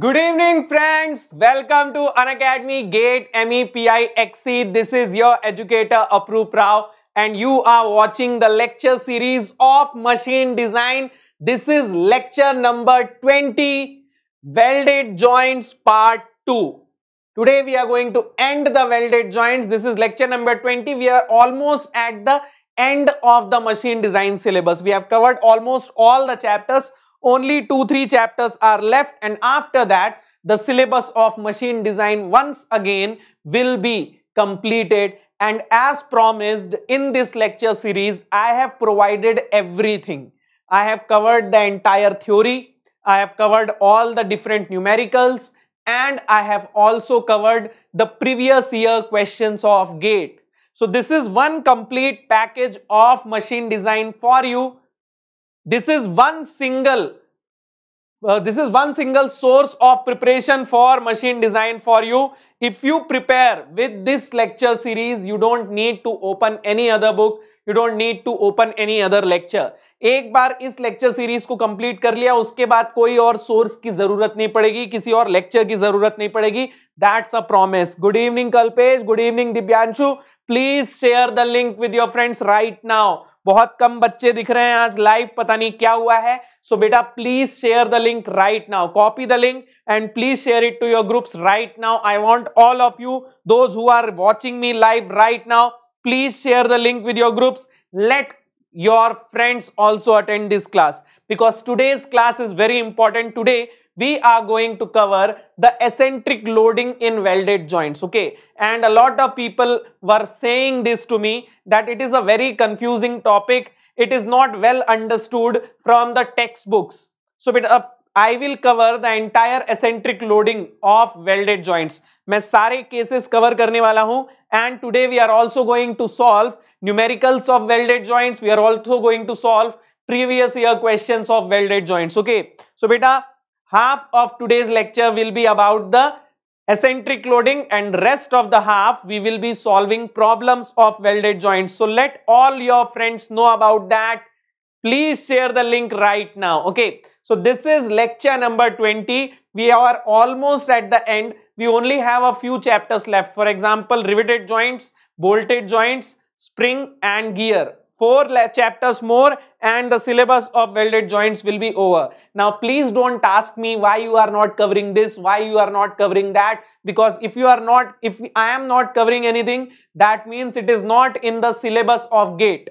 Good evening, friends. Welcome to Unacademy Gate MEPI XC. This is your educator Aprup Rao, and you are watching the lecture series of machine design. This is lecture number 20, Welded Joints Part 2. Today we are going to end the welded joints. This is lecture number 20. We are almost at the end of the machine design syllabus. We have covered almost all the chapters only two, three chapters are left and after that, the syllabus of machine design once again will be completed and as promised in this lecture series, I have provided everything. I have covered the entire theory, I have covered all the different numericals and I have also covered the previous year questions of GATE. So this is one complete package of machine design for you this is one single uh, this is one single source of preparation for machine design for you. If you prepare with this lecture series, you don't need to open any other book. You don't need to open any other lecture. एक बार इस lecture series को complete कर लिया उसके बाद कोई और source की जरूरत नहीं पड़ेगी किसी और लेक्चर की जरूरत नहीं पड़ेगी that's a promise good evening Kalpesh good evening Divyanshu please share the link with your friends right now बहुत कम बच्चे दिख रहे हैं आज लाइव पता नहीं क्या हुआ है सो so, बेटा please share the link right now copy the link and please share it to your groups right now I want all of you those who are watching me live right now please share the link with your groups let your friends also attend this class because today's class is very important today we are going to cover the eccentric loading in welded joints okay and a lot of people were saying this to me that it is a very confusing topic it is not well understood from the textbooks so but uh, I will cover the entire eccentric loading of welded joints. मैं सारे cases cover करने वाला हूँ and today we are also going to solve numericals of welded joints. We are also going to solve previous year questions of welded joints. Okay. So beta half of today's lecture will be about the eccentric loading and rest of the half we will be solving problems of welded joints. So let all your friends know about that. Please share the link right now. Okay. So this is lecture number 20. We are almost at the end. We only have a few chapters left. For example, riveted joints, bolted joints, spring and gear. Four chapters more and the syllabus of welded joints will be over. Now please don't ask me why you are not covering this, why you are not covering that because if you are not, if I am not covering anything that means it is not in the syllabus of GATE.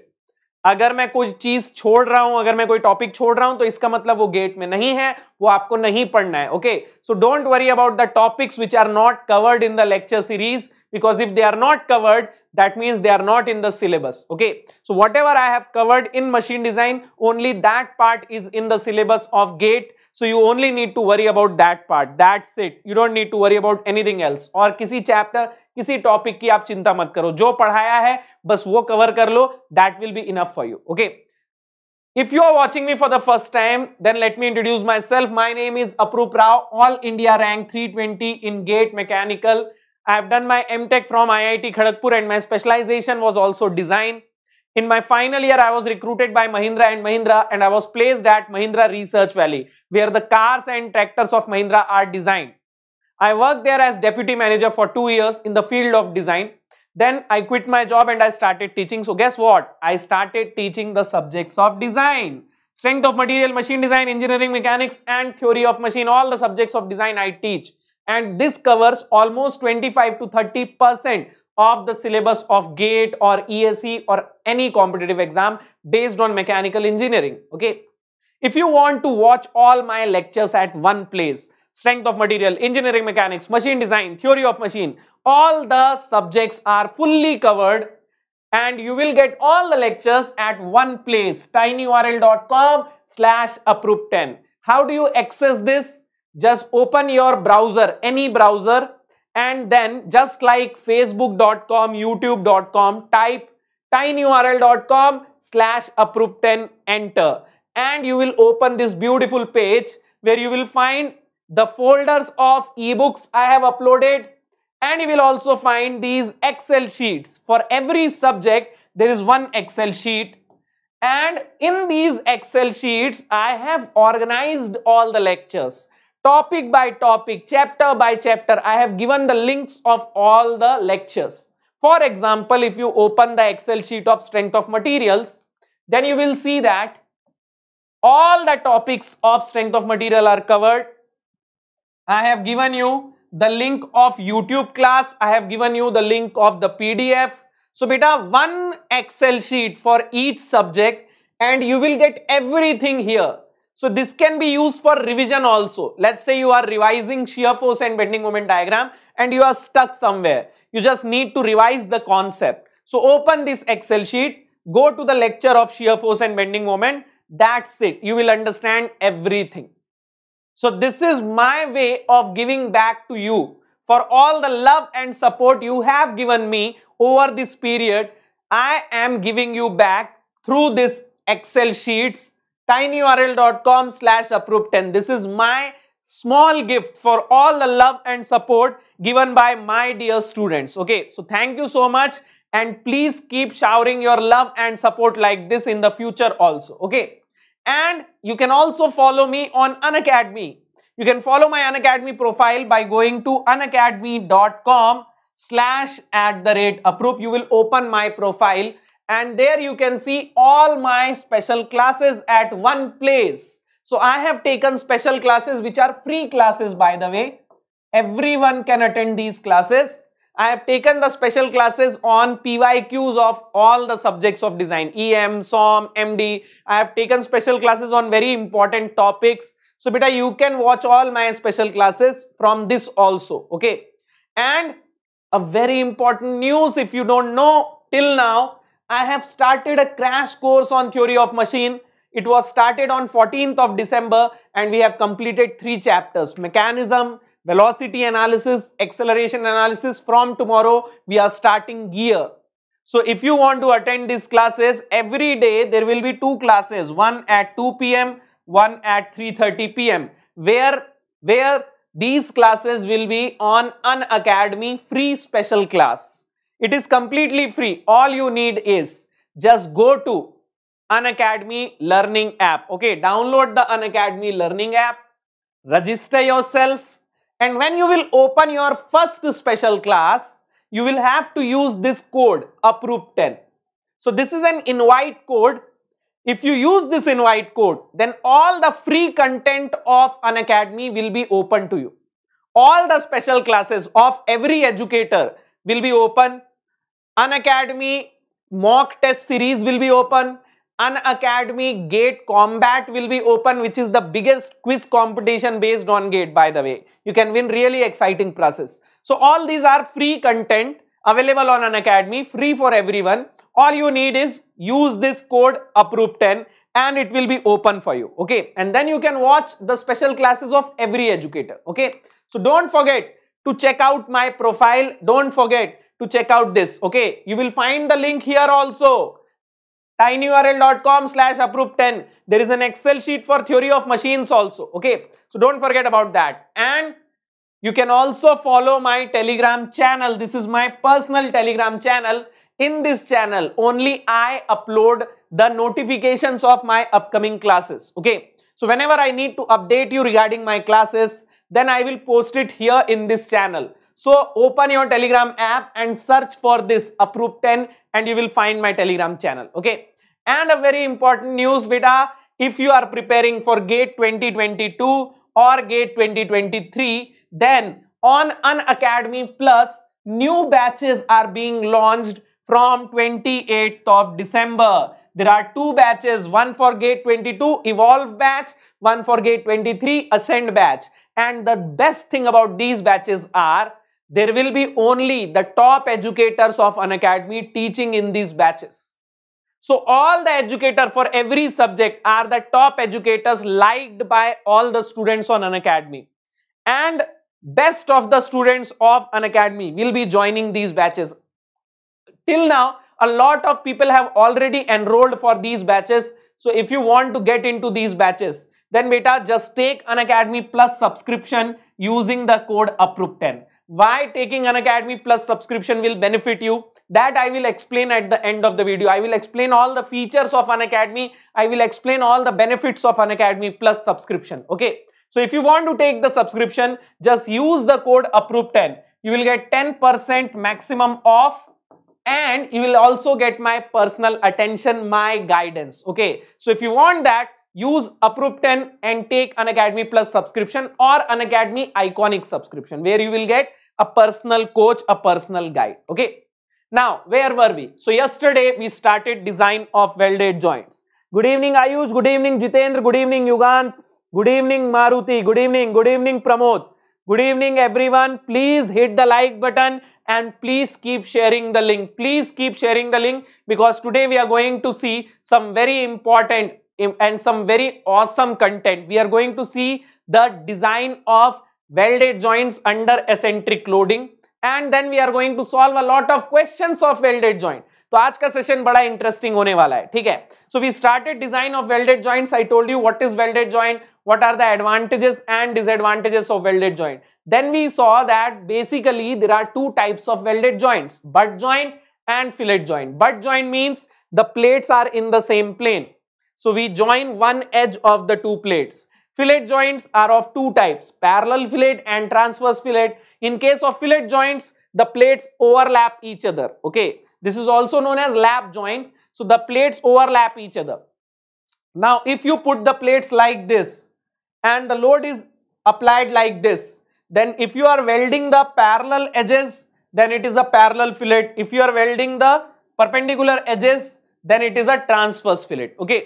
अगर मैं कुछ चीज छोड़ रहा हूं अगर मैं कोई टॉपिक छोड़ रहा हूं तो इसका मतलब वो गेट में नहीं है वो आपको नहीं पढ़ना है okay so don't worry about the topics which are not covered in the lecture series because if they are not covered That means they are not in the syllabus. Okay. So whatever I have covered in machine design, only that part is in the syllabus of GATE. So you only need to worry about that part. That's it. You don't need to worry about anything else. or किसी chapter, किसी topic की आप चिंता मत करो जो पढ़ाया है बस वो cover कर लो That will be enough for you. Okay. If you are watching me for the first time, then let me introduce myself. My name is Aprup Rao, All India Rank 320 in Gate Mechanical. I have done my MTech from IIT Kharagpur and my specialization was also design. In my final year, I was recruited by Mahindra and Mahindra and I was placed at Mahindra Research Valley where the cars and tractors of Mahindra are designed. I worked there as deputy manager for two years in the field of design. Then I quit my job and I started teaching. So guess what? I started teaching the subjects of design. Strength of material, machine design, engineering, mechanics and theory of machine. All the subjects of design I teach and this covers almost 25 to 30 percent of the syllabus of GATE or ESE or any competitive exam based on mechanical engineering. Okay. If you want to watch all my lectures at one place, strength of material, engineering mechanics, machine design, theory of machine, all the subjects are fully covered and you will get all the lectures at one place, tinyurl.com slash approve 10. How do you access this? Just open your browser, any browser, and then just like facebook.com, youtube.com, type tinyurl.com slash approve10 enter and you will open this beautiful page where you will find the folders of ebooks I have uploaded and you will also find these excel sheets for every subject there is one excel sheet and in these excel sheets I have organized all the lectures topic by topic, chapter by chapter, I have given the links of all the lectures. For example, if you open the Excel sheet of strength of materials, then you will see that all the topics of strength of material are covered. I have given you the link of YouTube class. I have given you the link of the PDF. So beta, one Excel sheet for each subject and you will get everything here. So this can be used for revision also. Let's say you are revising shear force and bending moment diagram and you are stuck somewhere. You just need to revise the concept. So open this Excel sheet, go to the lecture of shear force and bending moment. That's it. You will understand everything. So this is my way of giving back to you for all the love and support you have given me over this period. I am giving you back through this Excel sheets tinyurl.com slash approve10. This is my small gift for all the love and support given by my dear students. Okay, so thank you so much and please keep showering your love and support like this in the future also. Okay, and you can also follow me on Unacademy. You can follow my Unacademy profile by going to unacademy.com slash at the rate approve. You will open my profile and there you can see all my special classes at one place. So I have taken special classes which are free classes by the way. Everyone can attend these classes. I have taken the special classes on PYQs of all the subjects of design, EM, SOM, MD. I have taken special classes on very important topics. So beta, you can watch all my special classes from this also, okay? And a very important news if you don't know till now, I have started a crash course on theory of machine. It was started on 14th of December and we have completed three chapters, mechanism, velocity analysis, acceleration analysis. From tomorrow, we are starting gear. So if you want to attend these classes, every day there will be two classes, one at 2 p.m., one at 3.30 p.m. Where, where these classes will be on an academy free special class. It is completely free. All you need is just go to Unacademy Learning app. Okay, download the Unacademy Learning app, register yourself, and when you will open your first special class, you will have to use this code Approve 10 So this is an invite code. If you use this invite code, then all the free content of Unacademy will be open to you. All the special classes of every educator will be open an academy mock test series will be open. An academy GATE Combat will be open which is the biggest quiz competition based on GATE by the way. You can win really exciting prizes. So all these are free content available on An Academy, free for everyone. All you need is use this code APPROVE10 and it will be open for you. Okay. And then you can watch the special classes of every educator. Okay. So don't forget to check out my profile. Don't forget to check out this. Okay, you will find the link here also tinyurl.com slash approve 10. There is an Excel sheet for theory of machines also. Okay, so don't forget about that. And you can also follow my telegram channel. This is my personal telegram channel. In this channel, only I upload the notifications of my upcoming classes. Okay, so whenever I need to update you regarding my classes, then I will post it here in this channel. So open your telegram app and search for this approved 10 and you will find my telegram channel. Okay. And a very important news beta, if you are preparing for GATE 2022 or GATE 2023, then on An Academy Plus, new batches are being launched from 28th of December. There are two batches, one for GATE 22 Evolve batch, one for GATE 23 Ascend batch. And the best thing about these batches are there will be only the top educators of an academy teaching in these batches. So all the educator for every subject are the top educators liked by all the students on an academy. And best of the students of an academy will be joining these batches. Till now, a lot of people have already enrolled for these batches. So if you want to get into these batches, then beta just take an academy plus subscription using the code uproot 10 why taking an academy plus subscription will benefit you that i will explain at the end of the video i will explain all the features of an academy i will explain all the benefits of an academy plus subscription okay so if you want to take the subscription just use the code approve 10 you will get 10% maximum off and you will also get my personal attention my guidance okay so if you want that use Uprup 10 and take an Academy Plus subscription or an Academy Iconic subscription where you will get a personal coach, a personal guide. Okay. Now, where were we? So, yesterday we started design of welded joints. Good evening Ayush, good evening Jitendra, good evening Yugant, good evening Maruti, good evening, good evening Pramod. Good evening everyone. Please hit the like button and please keep sharing the link. Please keep sharing the link because today we are going to see some very important and some very awesome content. We are going to see the design of welded joints under eccentric loading and then we are going to solve a lot of questions of welded joint. So today's session is very interesting. होने वाला है ठीक So, we started design of welded joints. I told you what is welded joint, what are the advantages and disadvantages of welded joint then we saw that basically there are two types of welded joints butt joint and fillet joint butt joint means the plates are in the same plane so we join one edge of the two plates. Fillet joints are of two types, parallel fillet and transverse fillet. In case of fillet joints, the plates overlap each other. Okay, this is also known as lap joint. So the plates overlap each other. Now if you put the plates like this and the load is applied like this, then if you are welding the parallel edges, then it is a parallel fillet. If you are welding the perpendicular edges, then it is a transverse fillet. Okay,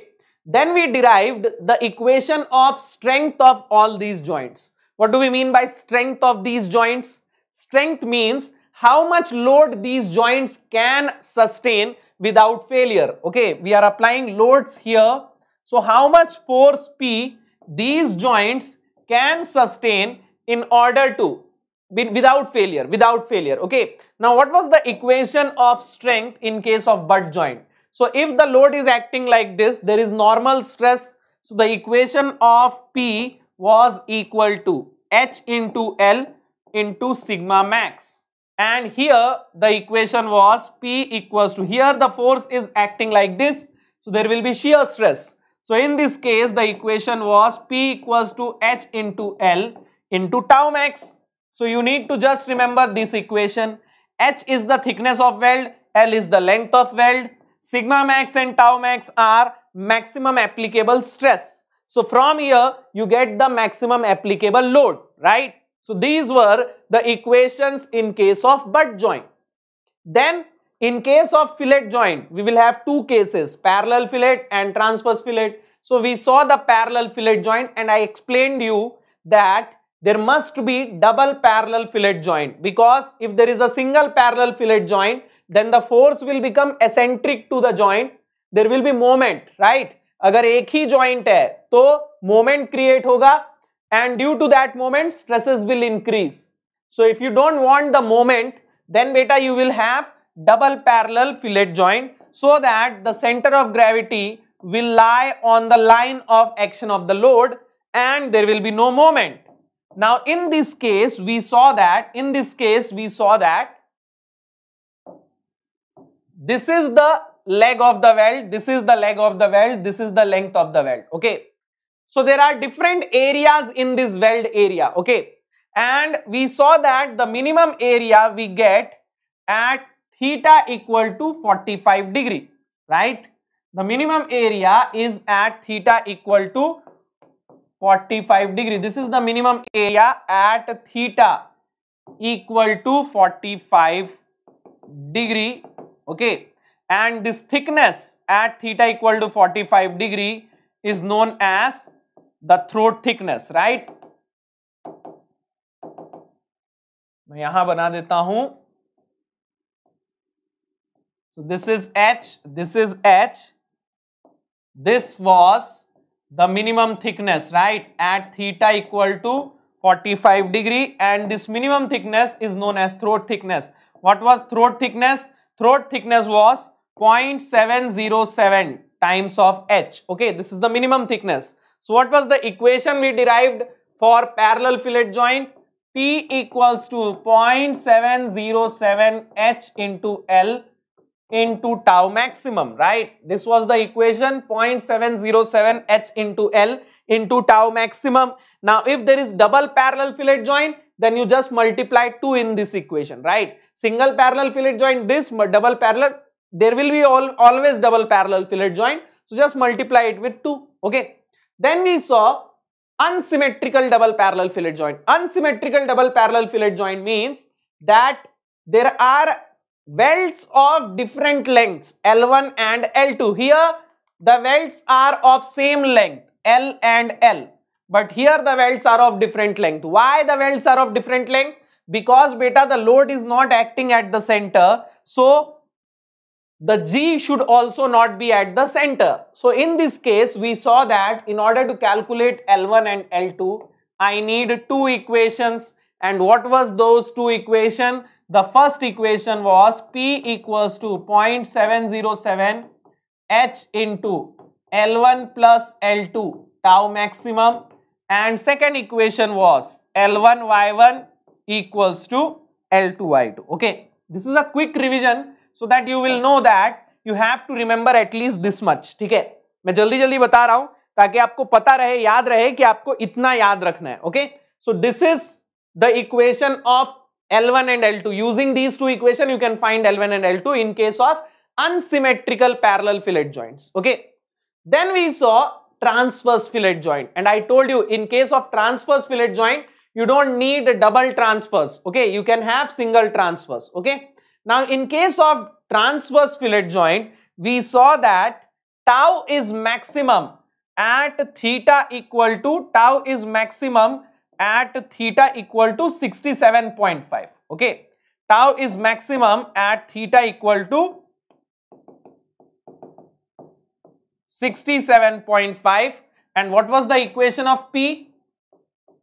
then we derived the equation of strength of all these joints. What do we mean by strength of these joints? Strength means how much load these joints can sustain without failure. Okay, we are applying loads here. So how much force P these joints can sustain in order to without failure, without failure. Okay, now what was the equation of strength in case of butt joint? So if the load is acting like this, there is normal stress. So the equation of P was equal to H into L into sigma max. And here the equation was P equals to here the force is acting like this. So there will be shear stress. So in this case the equation was P equals to H into L into tau max. So you need to just remember this equation. H is the thickness of weld, L is the length of weld sigma max and tau max are maximum applicable stress. So from here you get the maximum applicable load, right? So these were the equations in case of butt joint. Then in case of fillet joint, we will have two cases, parallel fillet and transverse fillet. So we saw the parallel fillet joint and I explained you that there must be double parallel fillet joint because if there is a single parallel fillet joint, then the force will become eccentric to the joint there will be moment right अगर एक ही joint है तो moment create होगा and due to that moment stresses will increase so if you don't want the moment then beta you will have double parallel fillet joint so that the center of gravity will lie on the line of action of the load and there will be no moment. Now in this case we saw that in this case we saw that this is the leg of the weld, this is the leg of the weld, this is the length of the weld, okay. So there are different areas in this weld area, okay. And we saw that the minimum area we get at theta equal to 45 degree, right. The minimum area is at theta equal to 45 degree. This is the minimum area at theta equal to 45 degree okay and this thickness at theta equal to 45 degree is known as the throat thickness right मैं यहां बना देता हूं so this is h this is h this was the minimum thickness right at theta equal to 45 degree and this minimum thickness is known as throat thickness what was throat thickness throat thickness was 0.707 times of H. Okay, this is the minimum thickness. So what was the equation we derived for parallel fillet joint? P equals to 0.707 H into L into tau maximum, right? This was the equation 0.707 H into L into tau maximum. Now, if there is double parallel fillet joint, then you just multiply 2 in this equation, right? Single parallel fillet joint this, double parallel, there will be all, always double parallel fillet joint. So just multiply it with 2, okay? Then we saw unsymmetrical double parallel fillet joint. Unsymmetrical double parallel fillet joint means that there are welds of different lengths L1 and L2. Here the welds are of same length L and L but here the welds are of different length. Why the welds are of different length? Because beta the load is not acting at the center. So the G should also not be at the center. So in this case, we saw that in order to calculate L1 and L2, I need two equations. And what was those two equation? The first equation was P equals to 0.707 H into L1 plus L2 tau maximum and second equation was L1 Y1 equals to L2 Y2. Okay. This is a quick revision so that you will know that you have to remember at least this much. ठीक है मैं जल्दी जल्दी बता रहा हूं ताकि आपको पता रहे याद रहे कि आपको इतना याद रखना है okay so this is the equation of L1 and L2. Using these two equations, you can find L1 and L2 in case of unsymmetrical parallel fillet joints. Okay. Then we saw transverse fillet joint. And I told you in case of transverse fillet joint, you don't need a double transverse. Okay, you can have single transverse. Okay. Now in case of transverse fillet joint, we saw that tau is maximum at theta equal to tau is maximum at theta equal to 67.5. Okay. Tau is maximum at theta equal to 67.5 and what was the equation of P?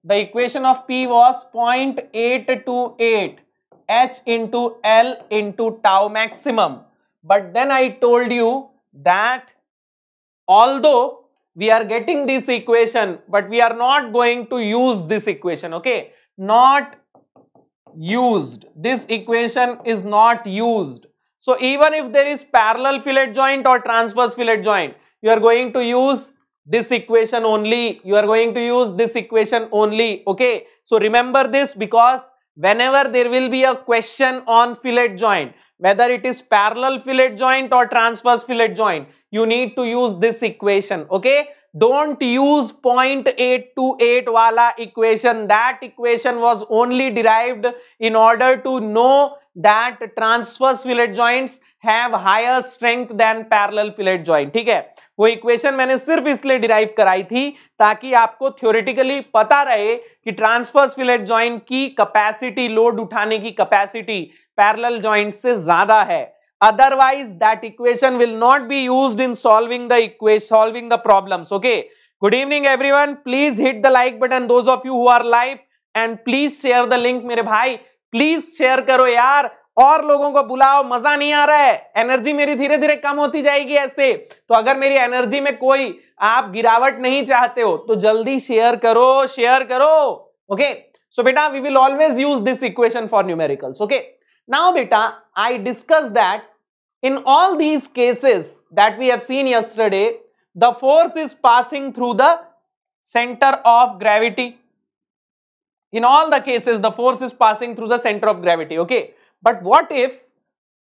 The equation of P was 0.828 H into L into tau maximum. But then I told you that although we are getting this equation but we are not going to use this equation okay not used this equation is not used so even if there is parallel fillet joint or transverse fillet joint you are going to use this equation only. You are going to use this equation only. Okay. So remember this because whenever there will be a question on fillet joint, whether it is parallel fillet joint or transverse fillet joint, you need to use this equation. Okay. Don't use 0.828 wala equation. That equation was only derived in order to know that transverse fillet joints have higher strength than parallel fillet joint. Okay. वो equation मैंने सिर्फ इसलिए derive कराई थी ताकि आपको theoretically पता रहे कि ट्रांसफर्स फिलेट ज्वाइंट की कैपेसिटी लोड उठाने की कैपेसिटी पैरल ज्वाइंट से ज्यादा है otherwise that equation will not be use in solving the equa solving the problem okay good evening everyone please hit the like button दो of life and please share the link मेरे भाई please share करो यार और लोगों को बुलाओ मजा नहीं आ रहा है एनर्जी मेरी धीरे धीरे कम होती जाएगी ऐसे तो अगर मेरी एनर्जी में कोई आप गिरावट नहीं चाहते हो तो जल्दी शेयर करो शेयर करो ओके सो बेटा we will always use this equation for numericals okay now बेटा I discuss that in all these cases that we have seen yesterday the force is passing through the centre of gravity in all the cases the force is passing through the centre of gravity okay But what if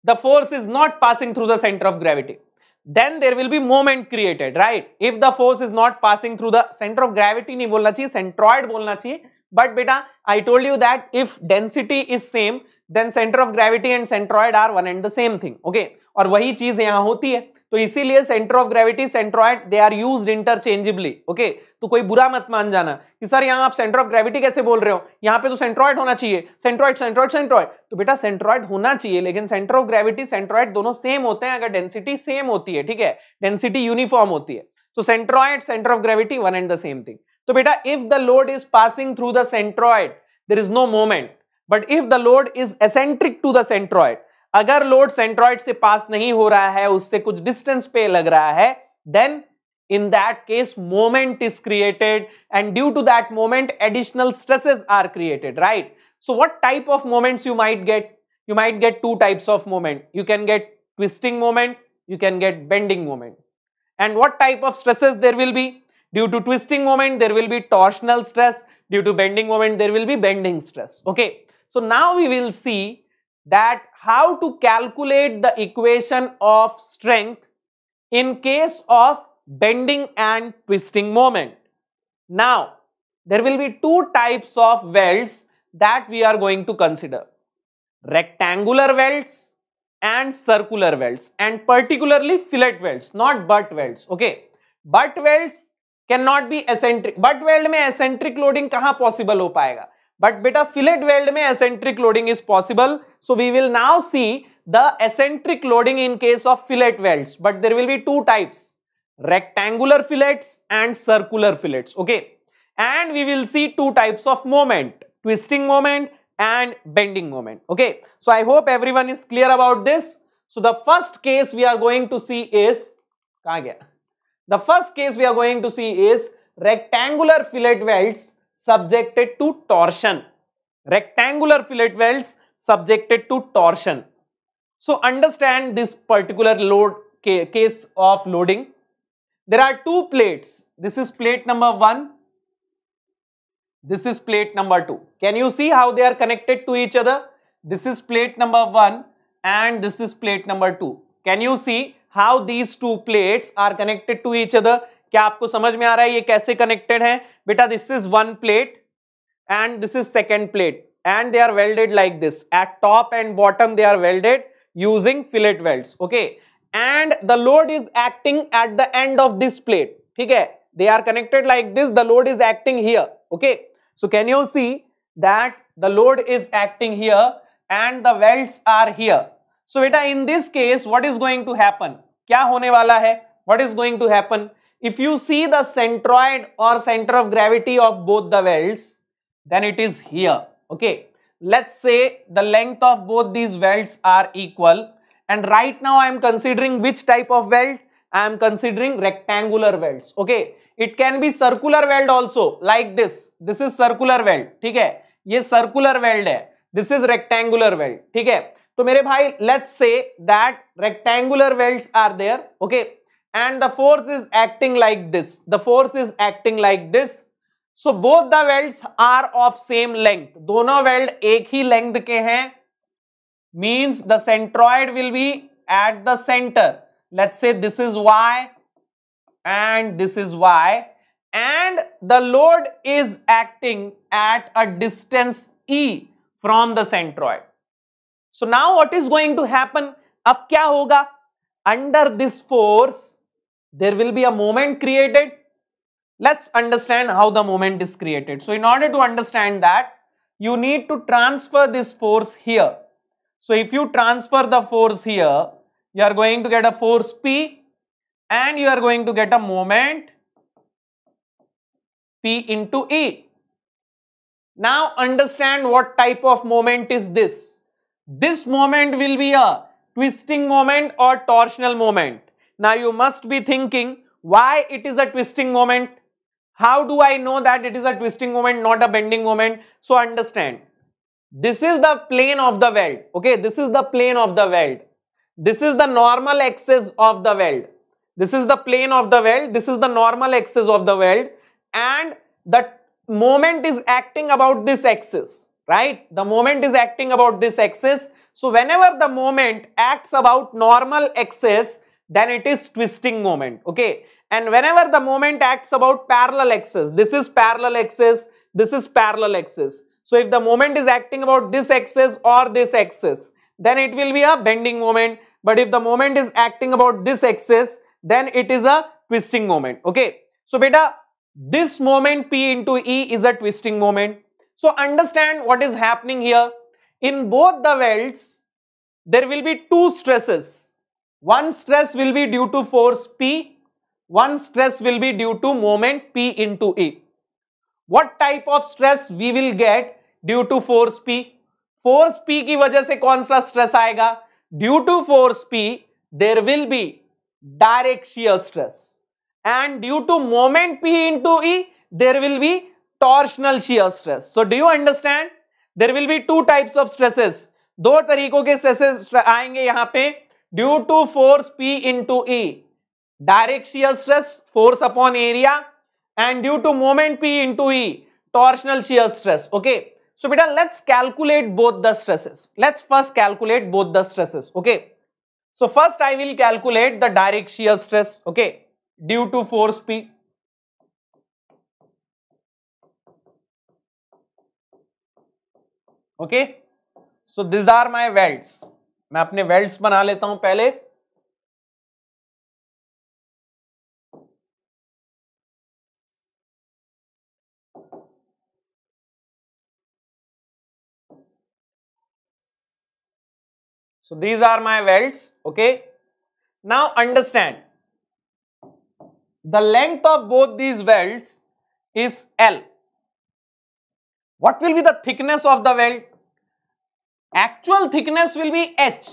the force is not passing through the center of gravity? Then there will be moment created, right? If the force is not passing through the center of gravity, नहीं बोलना चाहिए centroid बोलना चाहिए. But beta, I told you that if density is same, then center of gravity and centroid are one and the same thing, okay? Or वही चीज यहाँ होती है. तो इसीलिए centre of gravity centroid they are use interchangeably okay तो कोई बुरा मत मान जाना कि सर यहाँ आप सेंटर ऑफ ग्रेविटी कैसे बोल रहे हो यहाँ पे तो सेंट्रॉइड होना चाहिए सेंट्रॉइड सेंट्रॉइड सेंट्रॉइड तो बेटा सेंट्रॉइड होना चाहिए लेकिन सेंटर ऑफ ग्रेविटी सेंट्रॉइड दोनों सेम होते हैं अगर डेंसिटी सेम होती है ठीक है डेंसिटी यूनिफॉर्म होती है तो centroid centre of gravity one and the same thing तो बेटा if the load is passing through the centroid there is no moment but if the load is eccentric to the centroid अगर load centroid से pass नहीं हो रहा है उससे कुछ डिस्टेंस पे लग रहा है then in that case moment is created and due to that moment additional stresses are created right so what type of moments you might get you might get two types of moment you can get twisting moment you can get bending moment and what type of stresses there will be due to twisting moment there will be torsional stress due to bending moment there will B bending stress okay so now we will see that how to calculate the equation of strength in case of bending and twisting moment. Now, there will be two types of welds that we are going to consider. Rectangular welds and circular welds and particularly fillet welds, not butt welds. Okay, butt welds cannot be eccentric. Butt weld में eccentric loading kaha possible ho पाएगा? But beta fillet weld में eccentric loading is possible. So we will now see the eccentric loading in case of fillet welds. But there will be two types, rectangular fillets and circular fillets. Okay. And we will see two types of moment, twisting moment and bending moment. Okay. So I hope everyone is clear about this. So the first case we are going to see is, the first case we are going to see is rectangular fillet welds subjected to torsion. Rectangular fillet welds subjected to torsion. So understand this particular load case of loading. There are two plates. This is plate number 1. This is plate number 2. Can you see how they are connected to each other? This is plate number 1 and this is plate number 2. Can you see how these two plates are connected to each other? क्या आपको समझ में आ रहा है ये कैसे connected है बेटा this is one plate and this is second plate and they are welded like this. At top and bottom they are welded using fillet welds. Okay. And the load is acting at the end of this plate. Okay. They are connected like this. The load is acting here. Okay. So can you see that the load is acting here and the welds are here. So beta in this case what is going to happen? Kya hone wala hai? What is going to happen? If you see the centroid or center of gravity of both the welds then it is here. Okay, let's say the length of both these welds are equal and right now I am considering which type of weld? I am considering rectangular welds. Okay, it can be circular weld also like this. This is circular weld. ठीक है ये circular weld है. This is rectangular weld. ठीक है तो मेरे भाई let's say that rectangular welds are there. Okay, and the force is acting like this. The force is acting like this. So both the welds are of same length दोनों weld एक ही length के हैं means the centroid will be at the centre let's say this is y and this is y and the load is acting at a distance e from the centroid. So now what is going to happen? Ab kya hoga? Under this force, there will be a moment created Let's understand how the moment is created. So in order to understand that, you need to transfer this force here. So if you transfer the force here, you are going to get a force P and you are going to get a moment P into E. Now understand what type of moment is this. This moment will be a twisting moment or torsional moment. Now you must be thinking why it is a twisting moment. How do I know that it is a twisting moment, not a bending moment? So understand, this is the plane of the weld. Okay, this is the plane of the weld. This is the normal axis of the weld. This is the plane of the weld. This is the normal axis of the weld. And the moment is acting about this axis, right? The moment is acting about this axis. So whenever the moment acts about normal axis, then it is twisting moment, okay? And whenever the moment acts about parallel axis, this is parallel axis, this is parallel axis. So if the moment is acting about this axis or this axis, then it will be a bending moment. But if the moment is acting about this axis, then it is a twisting moment. Okay. So beta, this moment P into E is a twisting moment. So understand what is happening here. In both the welds, there will be two stresses. One stress will be due to force P one stress will be due to moment P into E. What type of stress we will get due to force P? Force P की वजह से कौन सा stress आएगा due to force P there will be direct shear stress and due to moment P into e there will be torsional shear stress so do you understand there will be two types of stresses दो तरीकों के stresses आएंगे यहां पे due to force P into e direct shear stress force upon area and due to moment P into e torsional shear stress okay so बेटा let's calculate both the stresses let's first calculate both the stresses okay so first I will calculate the direct shear stress okay due to force P okay so these are my weld मैं अपने belt बना लेता हूं पहले So these are my welds, okay. Now understand, the length of both these welds is L. What will be the thickness of the weld? Actual thickness will be H.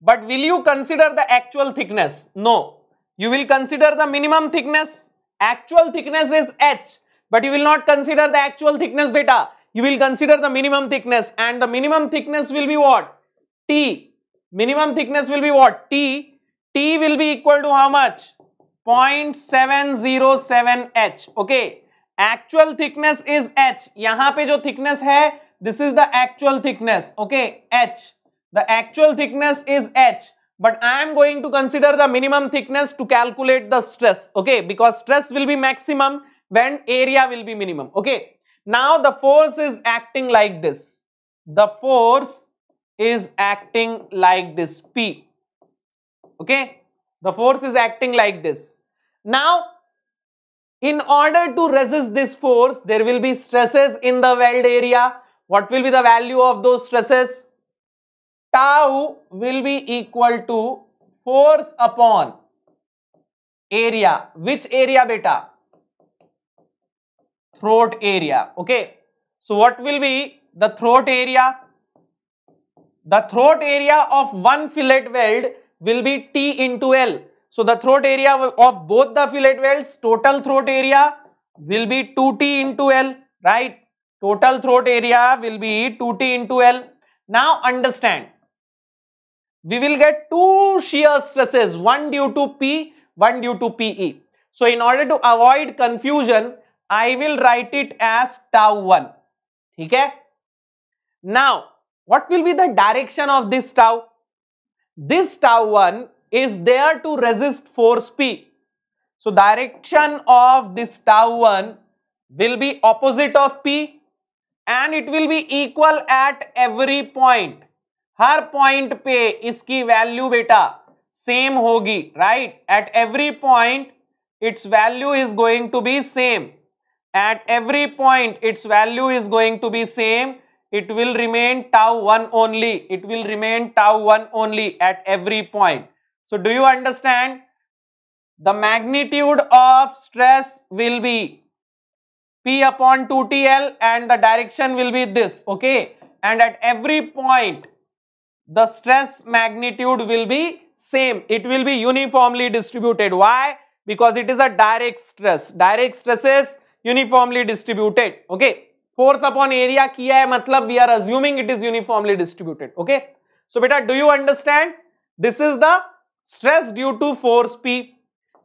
But will you consider the actual thickness? No. You will consider the minimum thickness. Actual thickness is H. But you will not consider the actual thickness beta. You will consider the minimum thickness. And the minimum thickness will be what? T. Minimum thickness will be what? T. T will be equal to how much? 0.707 H. Okay. Actual thickness is H. यहाँ thickness this is the actual thickness. Okay. H. The actual thickness is H. But I am going to consider the minimum thickness to calculate the stress. Okay. Because stress will be maximum when area will be minimum. Okay. Now the force is acting like this. The force is acting like this P. Okay, the force is acting like this. Now, in order to resist this force, there will be stresses in the weld area. What will be the value of those stresses? Tau will be equal to force upon area. Which area beta? Throat area. Okay. So what will be the throat area? The throat area of one fillet weld will be T into L. So the throat area of both the fillet welds, total throat area will be 2T into L, right? Total throat area will be 2T into L. Now understand, we will get two shear stresses, one due to P, one due to PE. So in order to avoid confusion, I will write it as tau 1. Okay? Now, what will be the direction of this tau? This tau 1 is there to resist force P. So direction of this tau 1 will be opposite of P and it will be equal at every point. Her point पे इसकी value बेटा same होगी right? At every point, its value is going to be same at every point its value is going to be same it will remain tau 1 only. It will remain tau 1 only at every point. So do you understand? The magnitude of stress will be P upon 2TL and the direction will be this. Okay. And at every point, the stress magnitude will be same. It will be uniformly distributed. Why? Because it is a direct stress. Direct stress is uniformly distributed. Okay. Force upon area. किया है मतलब we are assuming it is uniformly distributed okay so बेटा do you understand this is the stress due to force P.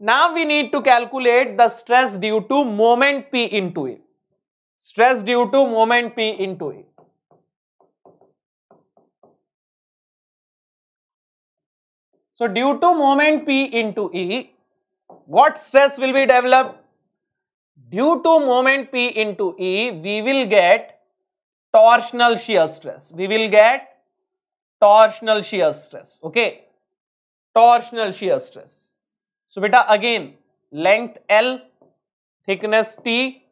Now we need to calculate the stress due to moment P into A. Stress due to moment P into A. So due to moment P into E, what stress will be developed? due to moment P into E, we will get torsional shear stress. We will get torsional shear stress. Okay. Torsional shear stress. So, beta again length L, thickness T,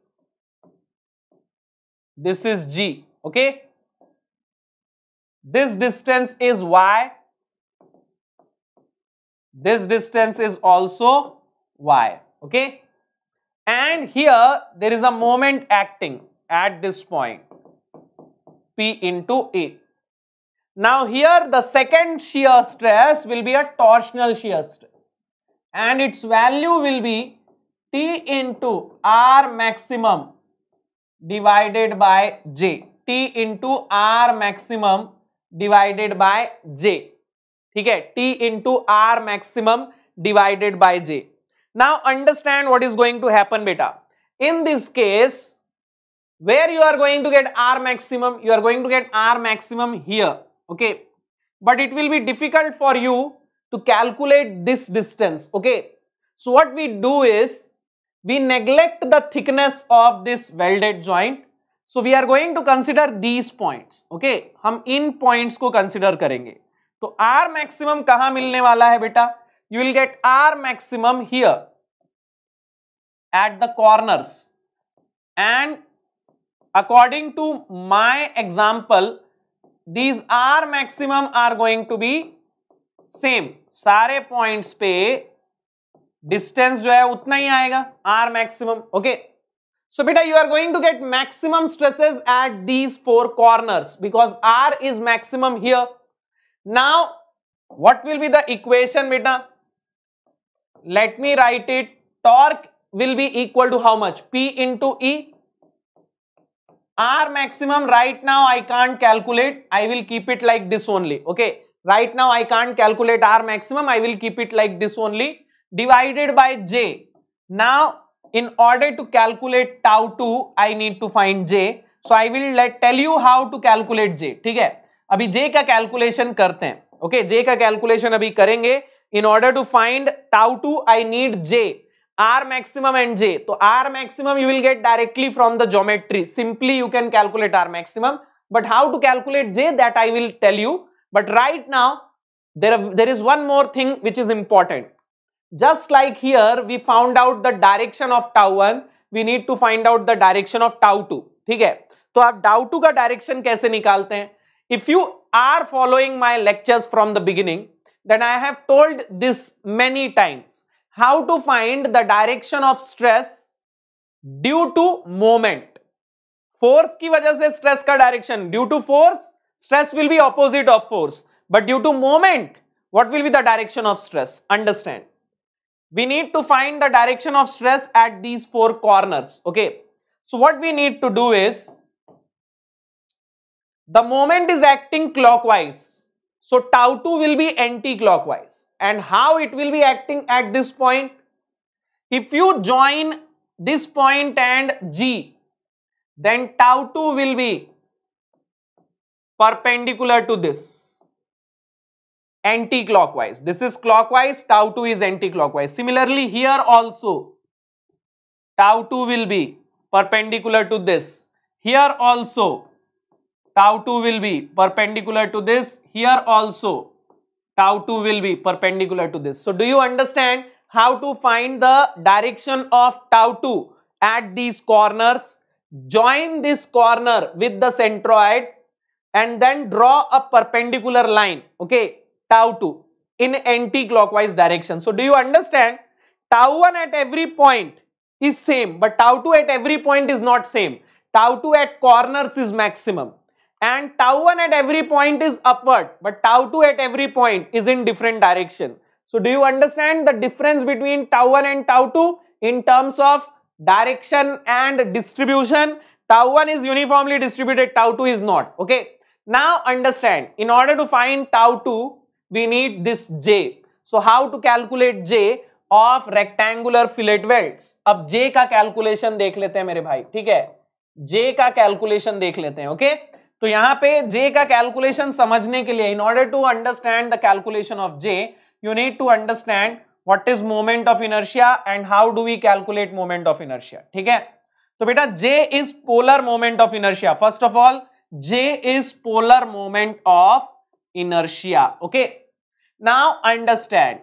this is G. Okay. This distance is Y. This distance is also Y. Okay and here there is a moment acting at this point P into A. Now here the second shear stress will be a torsional shear stress and its value will be T into R maximum divided by J. T into R maximum divided by J. into R maximum divided by J. now understand what is going to happen beta in this case where you are going to get r maximum you are going to get r maximum here okay but it will be difficult for you to calculate this distance okay so what we do is we neglect the thickness of this welded joint so we are going to consider these points okay हम इन points को consider करेंगे तो r maximum कहाँ मिलने वाला है बेटा you will get R maximum here at the corners and according to my example these R maximum are going to be same sare points pe distance jo hai utna hi aayega R maximum okay so beta you are going to get maximum stresses at these four corners because R is maximum here now what will be the equation beta let me write it torque will be equal to how much p into e r maximum right now i can't calculate i will keep it like this only okay right now i can't calculate r maximum i will keep it like this only divided by j now in order to calculate tau 2 i need to find j so i will let tell you how to calculate j ठीक है अभी j का calculation करते हैं okay okay, j का calculation अभी करेंगे in order to find tau two I need J r maximum and J तो r maximum you will get directly from the geometry simply you can calculate r maximum but how to calculate J that I will tell you but right now there there is one more thing which is important just like here we found out the direction of tau one we need to find out the direction of tau two ठीक है तो आप tau to का direction कैसे निकालते हैं if you are following my lectures from the beginning that I have told this many times. How to find the direction of stress due to moment. force की वजह से stress का direction. Due to force, stress will be opposite of force. But due to moment, what will be the direction of stress? Understand. We need to find the direction of stress at these four corners. Okay. So what we need to do is, the moment is acting clockwise. So tau 2 will be anti-clockwise. And how it will be acting at this point? If you join this point and G, then tau 2 will be perpendicular to this anti-clockwise. This is clockwise, tau 2 is anti-clockwise. Similarly, here also tau 2 will be perpendicular to this. Here also tau 2 will be perpendicular to this. Here also tau 2 will be perpendicular to this. So do you understand how to find the direction of tau 2 at these corners? Join this corner with the centroid and then draw a perpendicular line, okay, tau 2 in anti-clockwise direction. So do you understand? Tau 1 at every point is same but tau 2 at every point is not same. Tau 2 at corners is maximum and tau 1 at every point is upward but tau 2 at every point is in different direction. So do you understand the difference between tau 1 and tau 2 in terms of direction and distribution? Tau 1 is uniformly distributed, tau 2 is not. Okay. Now understand, in order to find tau 2, we need this J. So how to calculate J of rectangular fillet welds? Ab J ka calculation देख लेते हैं मेरे भाई, ठीक है? J calculation देख लेते okay? तो यहां पे जे का कैलकुलेशन समझने के लिए in order to understand the calculation of J you need to understand what is moment of inertia and how do we calculate moment of inertia ठीक है तो बेटा J is polar moment of inertia first of all J is polar moment of inertia okay now understand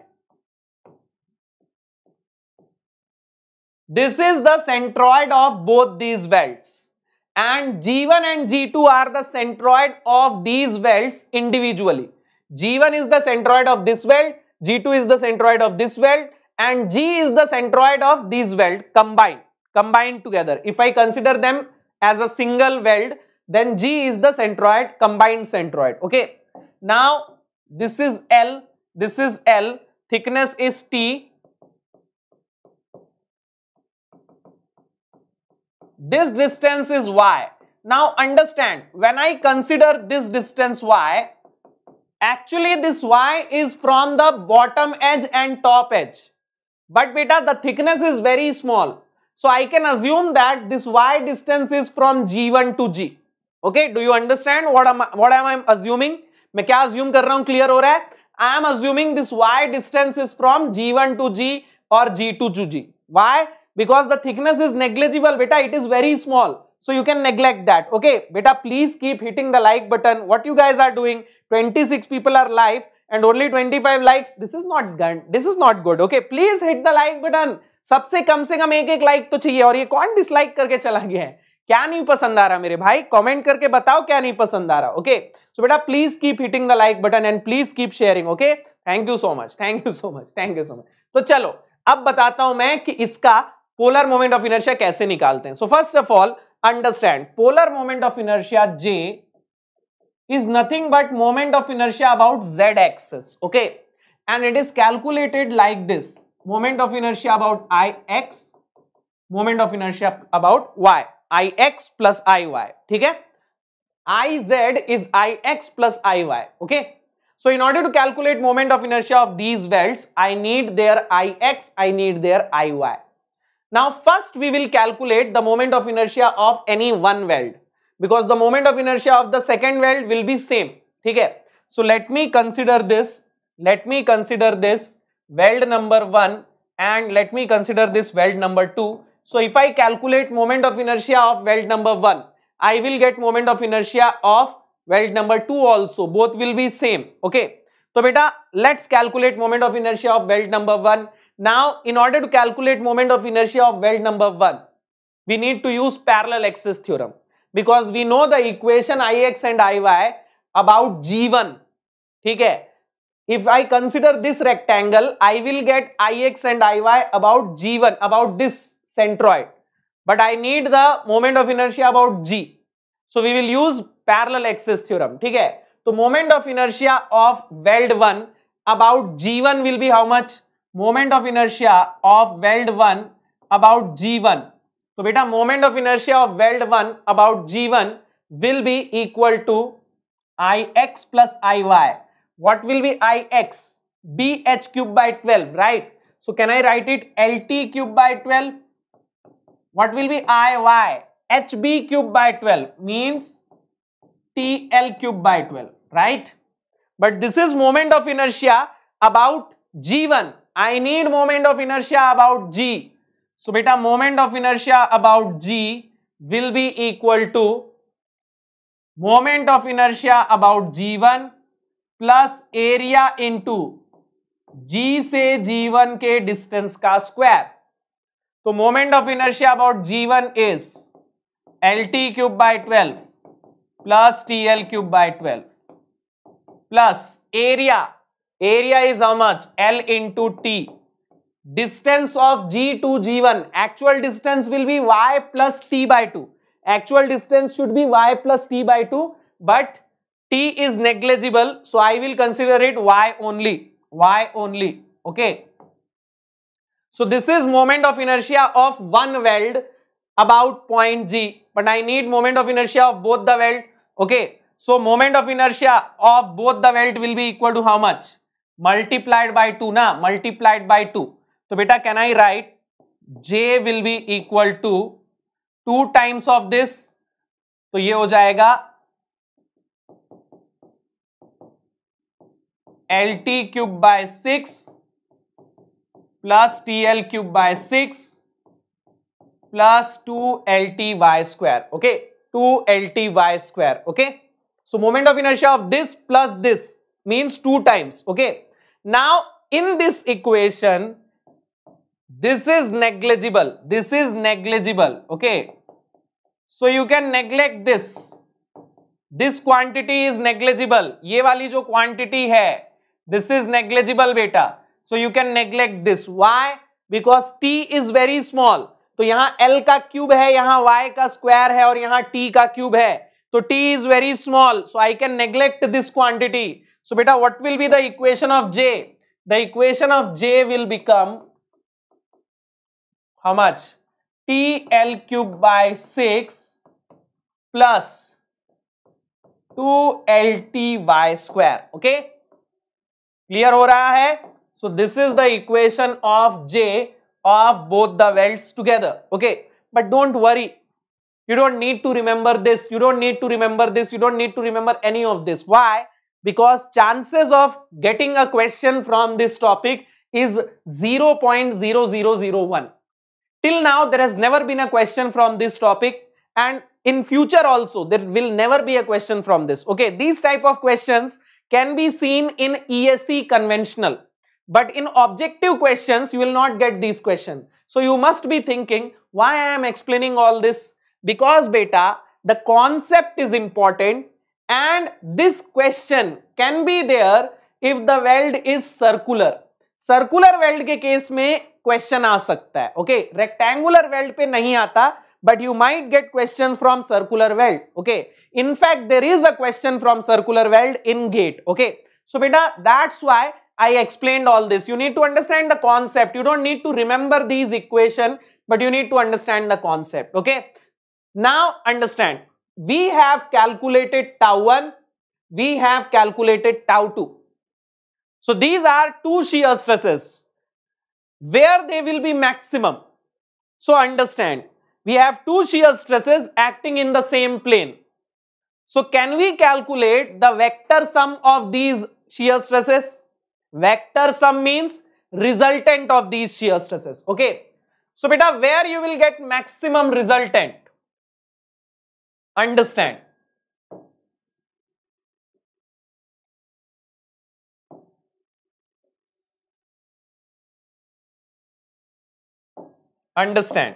this is the centroid of both these welds and G1 and G2 are the centroid of these welds individually. G1 is the centroid of this weld, G2 is the centroid of this weld and G is the centroid of these weld combined, combined together. If I consider them as a single weld, then G is the centroid, combined centroid, okay. Now, this is L, this is L, thickness is T This distance is y. Now understand, when I consider this distance y, actually this y is from the bottom edge and top edge. But beta, the thickness is very small. So I can assume that this y distance is from G1 to G. Okay, do you understand what am I, what am I assuming? मैं क्या assume clear हो रहा am assuming this y distance is from G1 to G or G2 to G. Why? because the thickness is negligible beta it is very small so you can neglect that okay beta please keep hitting the like button what you guys are doing 26 people are live and only 25 likes this is not gun this is not good okay please hit the like button सबसे कम से कम एक एक like तो चाहिए और ये कौन dislike करके चला गया है क्या नहीं पसंद आ रहा मेरे भाई कमेंट करके बताओ क्या नहीं पसंद आ रहा ओके सो बेटा please keep hitting the like button and please keep sharing okay thank you so much thank you so much thank you so much तो चलो अब बताता हूं मैं कि इसका पोलर मोमेंट ऑफ इनर्शिया कैसे निकालते हैं so first of all understand polar moment of inertia J is nothing but moment of inertia about Z axis okay and it is calculated like this moment of inertia about I X moment of inertia about Y I X plus I Y ठीक है I Z is I X plus I Y okay so in order to calculate moment of inertia of these weld I need there I X I need there I Y Now first we will calculate the moment of inertia of any one weld because the moment of inertia of the second weld will be same. Okay? So let me consider this, let me consider this weld number 1 and let me consider this weld number 2. So if I calculate moment of inertia of weld number 1, I will get moment of inertia of weld number 2 also, both will be same. Okay. So beta, let's calculate moment of inertia of weld number 1 now, in order to calculate moment of inertia of weld number 1, we need to use parallel axis theorem because we know the equation Ix and Iy about G1. Okay? If I consider this rectangle, I will get Ix and Iy about G1, about this centroid. But I need the moment of inertia about G. So, we will use parallel axis theorem. Okay? So, moment of inertia of weld 1 about G1 will be how much? moment of inertia of weld 1 about G1. So beta moment of inertia of weld 1 about G1 will be equal to Ix plus Iy. What will be Ix? BH cube by 12, right? So can I write it LT cube by 12? What will be Iy? HB cube by 12 means TL cube by 12, right? But this is moment of inertia about G1 I need moment of inertia about G so बेटा moment of inertia about G will be equal to moment of inertia about plus area into G से G one के distance का square तो moment of inertia about G one is L T cube by twelve plus T L cube by twelve plus area Area is how much? L into T. Distance of G to G1. Actual distance will be Y plus T by 2. Actual distance should be Y plus T by 2. But T is negligible. So I will consider it Y only. Y only. Okay. So this is moment of inertia of one weld about point G. But I need moment of inertia of both the weld. Okay. So moment of inertia of both the weld will be equal to how much? Multiplied by two ना multiplied by two तो बेटा can I write J will be equal to two times of this तो ये हो जाएगा L T cube by six plus T L cube by six plus two L T Y square okay two L T Y square okay so moment of inertia of this plus this means two times okay now in this equation this is negligible this is negligible okay so you can neglect this this quantity is negligible ये वाली जो quantity है this is negligible बेटा so you can neglect this why because t is very small तो यहां l का cube है यहां y का स्क्वायर है और यहां t का क्यूब है तो t is very small so I can neglect this quantity So beta, what will be the equation of J? The equation of J will become how much? TL cube by 6 plus 2LTY square. Okay? Clear हो रहा So this is the equation of J of both the welds together. Okay? But don't worry. You don't need to remember this. You don't need to remember this. You don't need to remember any of this. Why? because chances of getting a question from this topic is 0.0001. Till now, there has never been a question from this topic and in future also, there will never be a question from this. Okay, these type of questions can be seen in ESC conventional. But in objective questions, you will not get these questions. So you must be thinking, why I am explaining all this? Because beta, the concept is important and this question can be there if the weld is circular circular weld ke case mein question aa sakta hai okay rectangular weld pe nahi aata but you might get question from circular weld okay in fact there is a question from circular weld in gate okay so beta that's why i explained all this you need to understand the concept you don't need to remember these equation but you need to understand the concept okay now understand we have calculated tau 1, we have calculated tau 2. So these are two shear stresses where they will be maximum. So understand, we have two shear stresses acting in the same plane. So can we calculate the vector sum of these shear stresses? Vector sum means resultant of these shear stresses. Okay. So beta where you will get maximum resultant? understand understand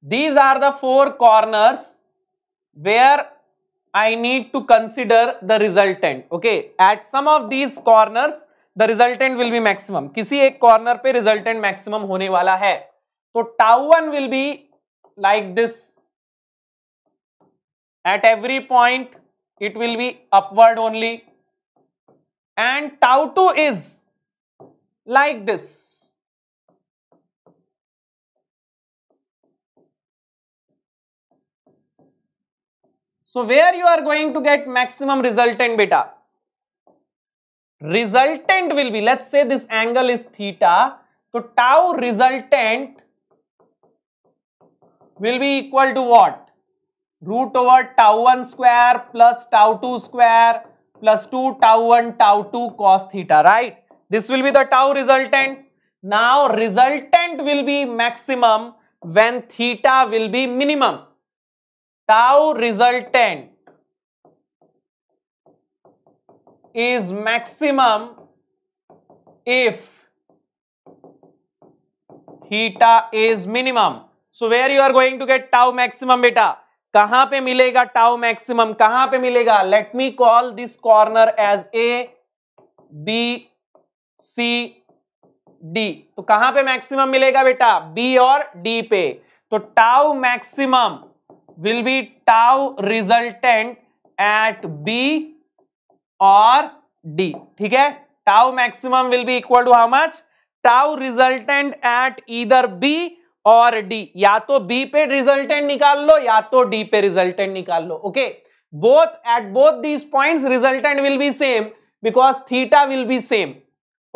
these are the four corners where I need to consider the resultant okay at some of these corners the resultant will be maximum किसी एक corner पे resultant maximum होने वाला है तो tau 1 will be like this At every point, it will be upward only. And tau 2 is like this. So, where you are going to get maximum resultant beta? Resultant will be, let's say this angle is theta. So, tau resultant will be equal to what? root over tau 1 square plus tau 2 square plus 2 tau 1 tau 2 cos theta, right? This will be the tau resultant. Now, resultant will be maximum when theta will be minimum. Tau resultant is maximum if theta is minimum. So, where you are going to get tau maximum beta? कहां पे मिलेगा tau maximum कहां पे मिलेगा let me call this corner as A B C D तो कहां पे maximum मिलेगा बेटा बी और डी पे तो tau maximum will be tau resultant at B और डी ठीक है tau maximum will be equal to how much tau resultant at इधर बी और डी या तो बी पे रिजल्टेंट निकाल लो या तो डी पे रिजल्टेंट निकाल लो okay both at both these point resultant will be same because theta will be same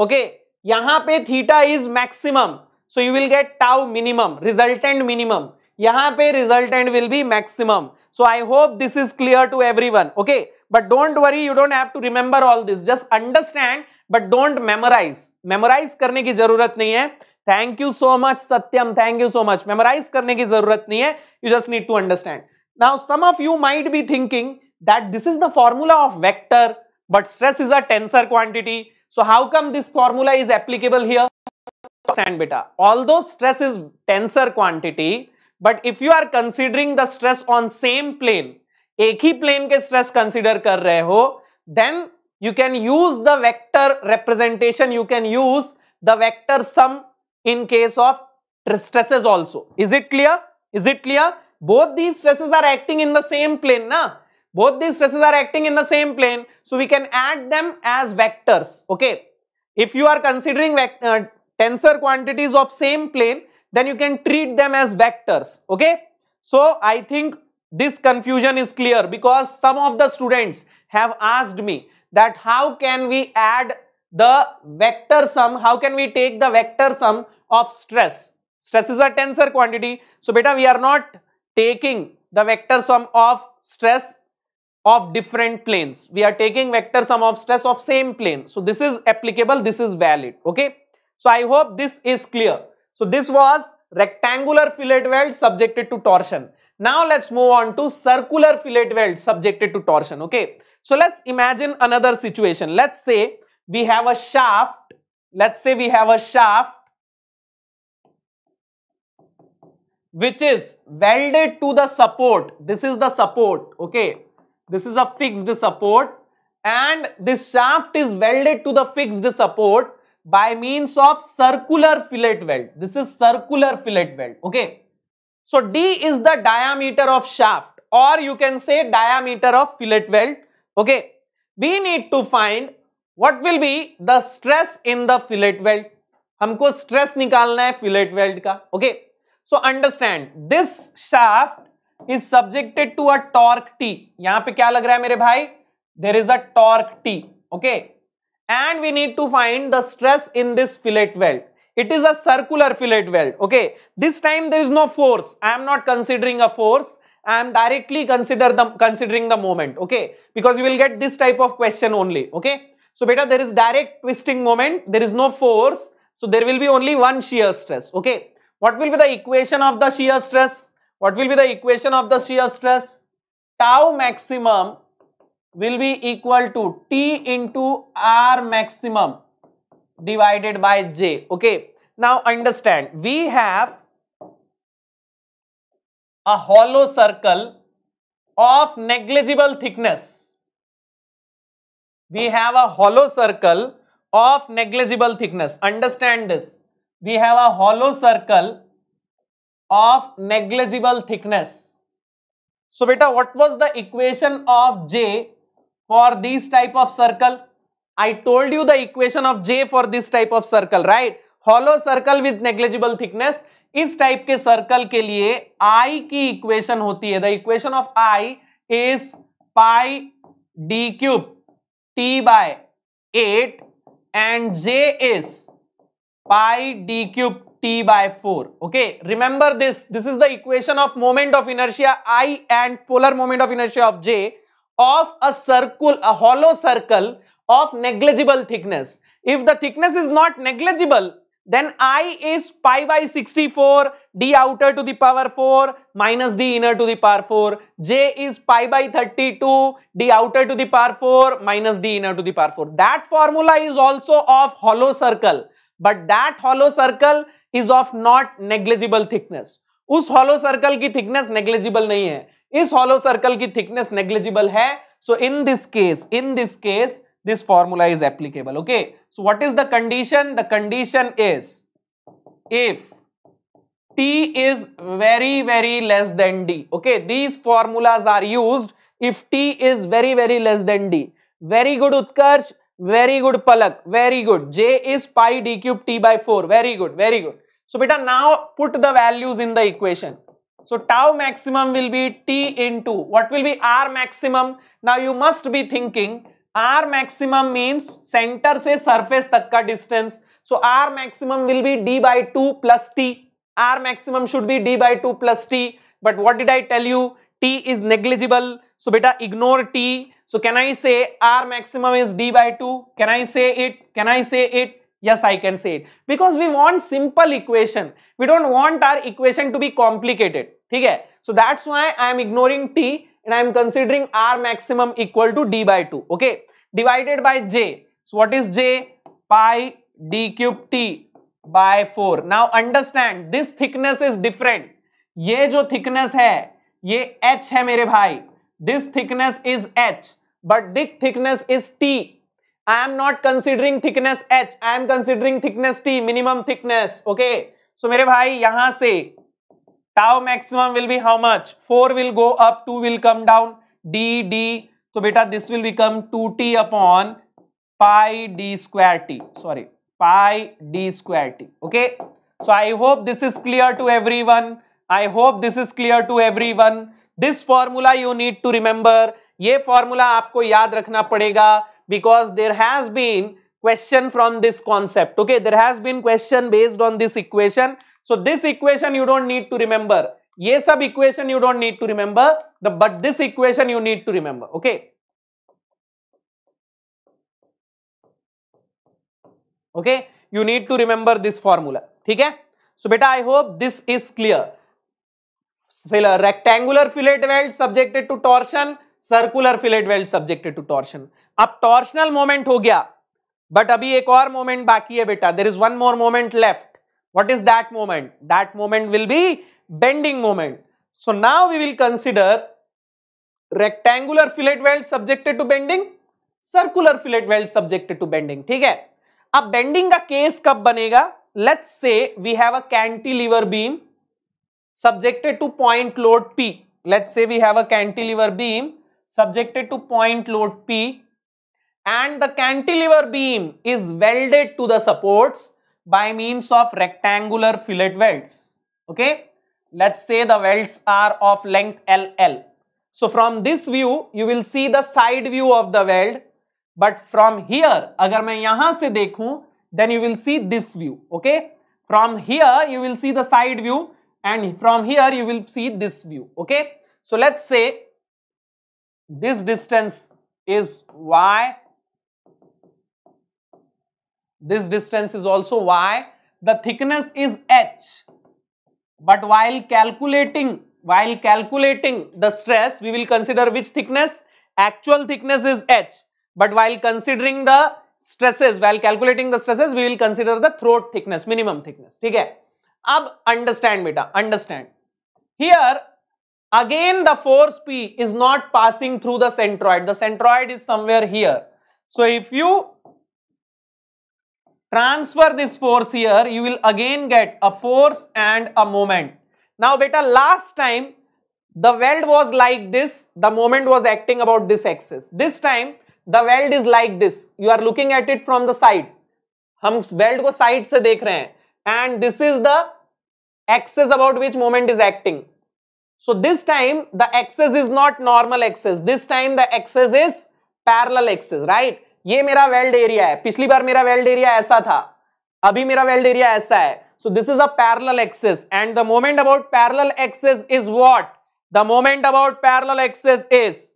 okay यहां पे theta is maximum so you will get tau minimum resultant minimum यहां पे resultant will be maximum so I hope this is clear to everyone okay but don't worry you don't have to remember all this just understand but don't memorize memorize करने की जरूरत नहीं है thank you so much Satyam thank you so much memorize करने की जरूरत नहीं है you just need to understand now some of you might be thinking that this is the formula of vector but stress is a tensor quantity so how come this formula is applicable here understand beta although stress is tensor quantity but if you are considering the stress on same plane एक ही plane के stress consider कर रहे हो then you can use the vector representation you can use the vector sum in case of stresses also. Is it clear? Is it clear? Both these stresses are acting in the same plane. Na? Both these stresses are acting in the same plane. So, we can add them as vectors. Okay. If you are considering uh, tensor quantities of same plane, then you can treat them as vectors. Okay. So, I think this confusion is clear because some of the students have asked me that how can we add the vector sum, how can we take the vector sum of stress. Stress is a tensor quantity. So, beta, we are not taking the vector sum of stress of different planes. We are taking vector sum of stress of same plane. So, this is applicable, this is valid. Okay. So, I hope this is clear. So, this was rectangular fillet weld subjected to torsion. Now, let's move on to circular fillet weld subjected to torsion. Okay. So, let's imagine another situation. Let's say we have a shaft. Let's say we have a shaft which is welded to the support. This is the support, okay. This is a fixed support and this shaft is welded to the fixed support by means of circular fillet weld. This is circular fillet weld, okay. So D is the diameter of shaft or you can say diameter of fillet weld, okay. We need to find what will be the stress in the fillet weld. हमको stress निकालना है fillet weld का, okay. So understand this shaft is subjected to a torque T. यहाँ पे क्या लग रहा है मेरे भाई There is a torque T. Okay. And we need to find the stress in this fillet weld. It is a circular fillet weld. Okay. This time there is no force. I am not considering a force. I am directly consider the considering the moment. Okay. Because you will get this type of question only. Okay. So beta there is direct twisting moment. There is no force. So there will be only one shear stress. Okay. What will be the equation of the shear stress? What will be the equation of the shear stress? Tau maximum will be equal to T into R maximum divided by J. Okay. Now understand, we have a hollow circle of negligible thickness. We have a hollow circle of negligible thickness. Understand this. we have a hollow circle of negligible thickness. So beta what was the equation of J for this type of circle? I told you the equation of J for this type of circle right? Hollow circle with negligible thickness इस type के circle के लिए I की equation होती है the equation of I is pi D cube T by eight and J इज pi d cube t by 4. Okay, remember this. This is the equation of moment of inertia I and polar moment of inertia of J of a circle, a hollow circle of negligible thickness. If the thickness is not negligible, then I is pi by 64, d outer to the power 4 minus d inner to the power 4, j is pi by 32, d outer to the power 4 minus d inner to the power 4. That formula is also of hollow circle. But that hollow circle is of not negligible thickness उस hollow circle की thickness negligible नहीं है इस hollow circle की thickness negligible है so in this case in this case this formula is applicable okay so what is the condition the condition is if T is very very less then D okay these formulas are use if T is very very less then D very good Utkarsh Very good, Palak. Very good. J is pi d cube t by 4. Very good. Very good. So, beta, now put the values in the equation. So, tau maximum will be t into, what will be r maximum? Now, you must be thinking R maximum means center say surface तक distance. So R maximum will be d by 2 plus t. R maximum should be d by 2 plus t. But what did I tell you? T is negligible. So beta ignore t. So can I say R maximum is D by 2? Can I say it? Can I say it? Yes, I can say it. Because we want simple equation. We don't want our equation to be complicated. Okay? So that's why I am ignoring T and I am considering R maximum equal to D by 2. Okay? Divided by J. So what is J? Pi D cube T by 4. Now understand this thickness is different. ये जो thickness है ये H है मेरे भाई this thickness is H, but this thickness is T. I am not considering thickness H, I am considering thickness T, minimum thickness. Okay. So, मेरे भाई यहां से tau maximum will be how much? 4 will go up, 2 will come down, d, d. So, beta, this will become 2t upon pi d square t. Sorry, pi d square t. Okay. So, I hope this is clear to everyone. I hope this is clear to everyone. This formula you need to remember ये formula आपको याद रखना पड़ेगा because there has been question from this concept okay there has been question based on this equation so this equation you don't need to remember ये सब equation you don't need to remember the but this equation you need to remember okay okay you need to remember this formula ठीक है so बेटा आई hope this is clear filler rectangular fillet weld subjected to torsion circular fillet weld subjected to torsion अब torsional moment हो गया but अभी एक और moment बाकी है बेटा there is one more moment left what is that moment that moment will be bending moment so now we will consider rectangular fillet weld subjected to bending circular fillet weld subjected to bending theek hai ab bending ka case kab banega let's say we have a cantilever beam subjected to point load P. Let's say we have a cantilever beam subjected to point load P and the cantilever beam is welded to the supports by means of rectangular fillet welds. Okay. Let's say the welds are of length LL. So from this view, you will see the side view of the weld. But from here, अगर मैं यहां से देखूं, then you will see this view. Okay. From here, you will see the side view and from here you will see this view okay. So let's say this distance is y, this distance is also y, the thickness is h but while calculating while calculating the stress we will consider which thickness actual thickness is h but while considering the stresses while calculating the stresses we will consider the throat thickness minimum thickness ठीक है अब understand बेटा understand here again the force p is not passing through the centroid the centroid is somewhere here so if you transfer this force here you will again get a force and a moment now beta last time the weld was like this the moment was acting about this axis this time the weld is like this you are looking at it from the side हम weld को side से देख रहे हैं And this is the axis about which moment is acting. So this time the axis is not normal axis. This time the axis is parallel axis, right? ये मेरा weld area है. पिछली बार मेरा weld area ऐसा था. अभी मेरा weld area ऐसा है. So this is a parallel axis. And the moment about parallel axis is what? The moment about parallel axis is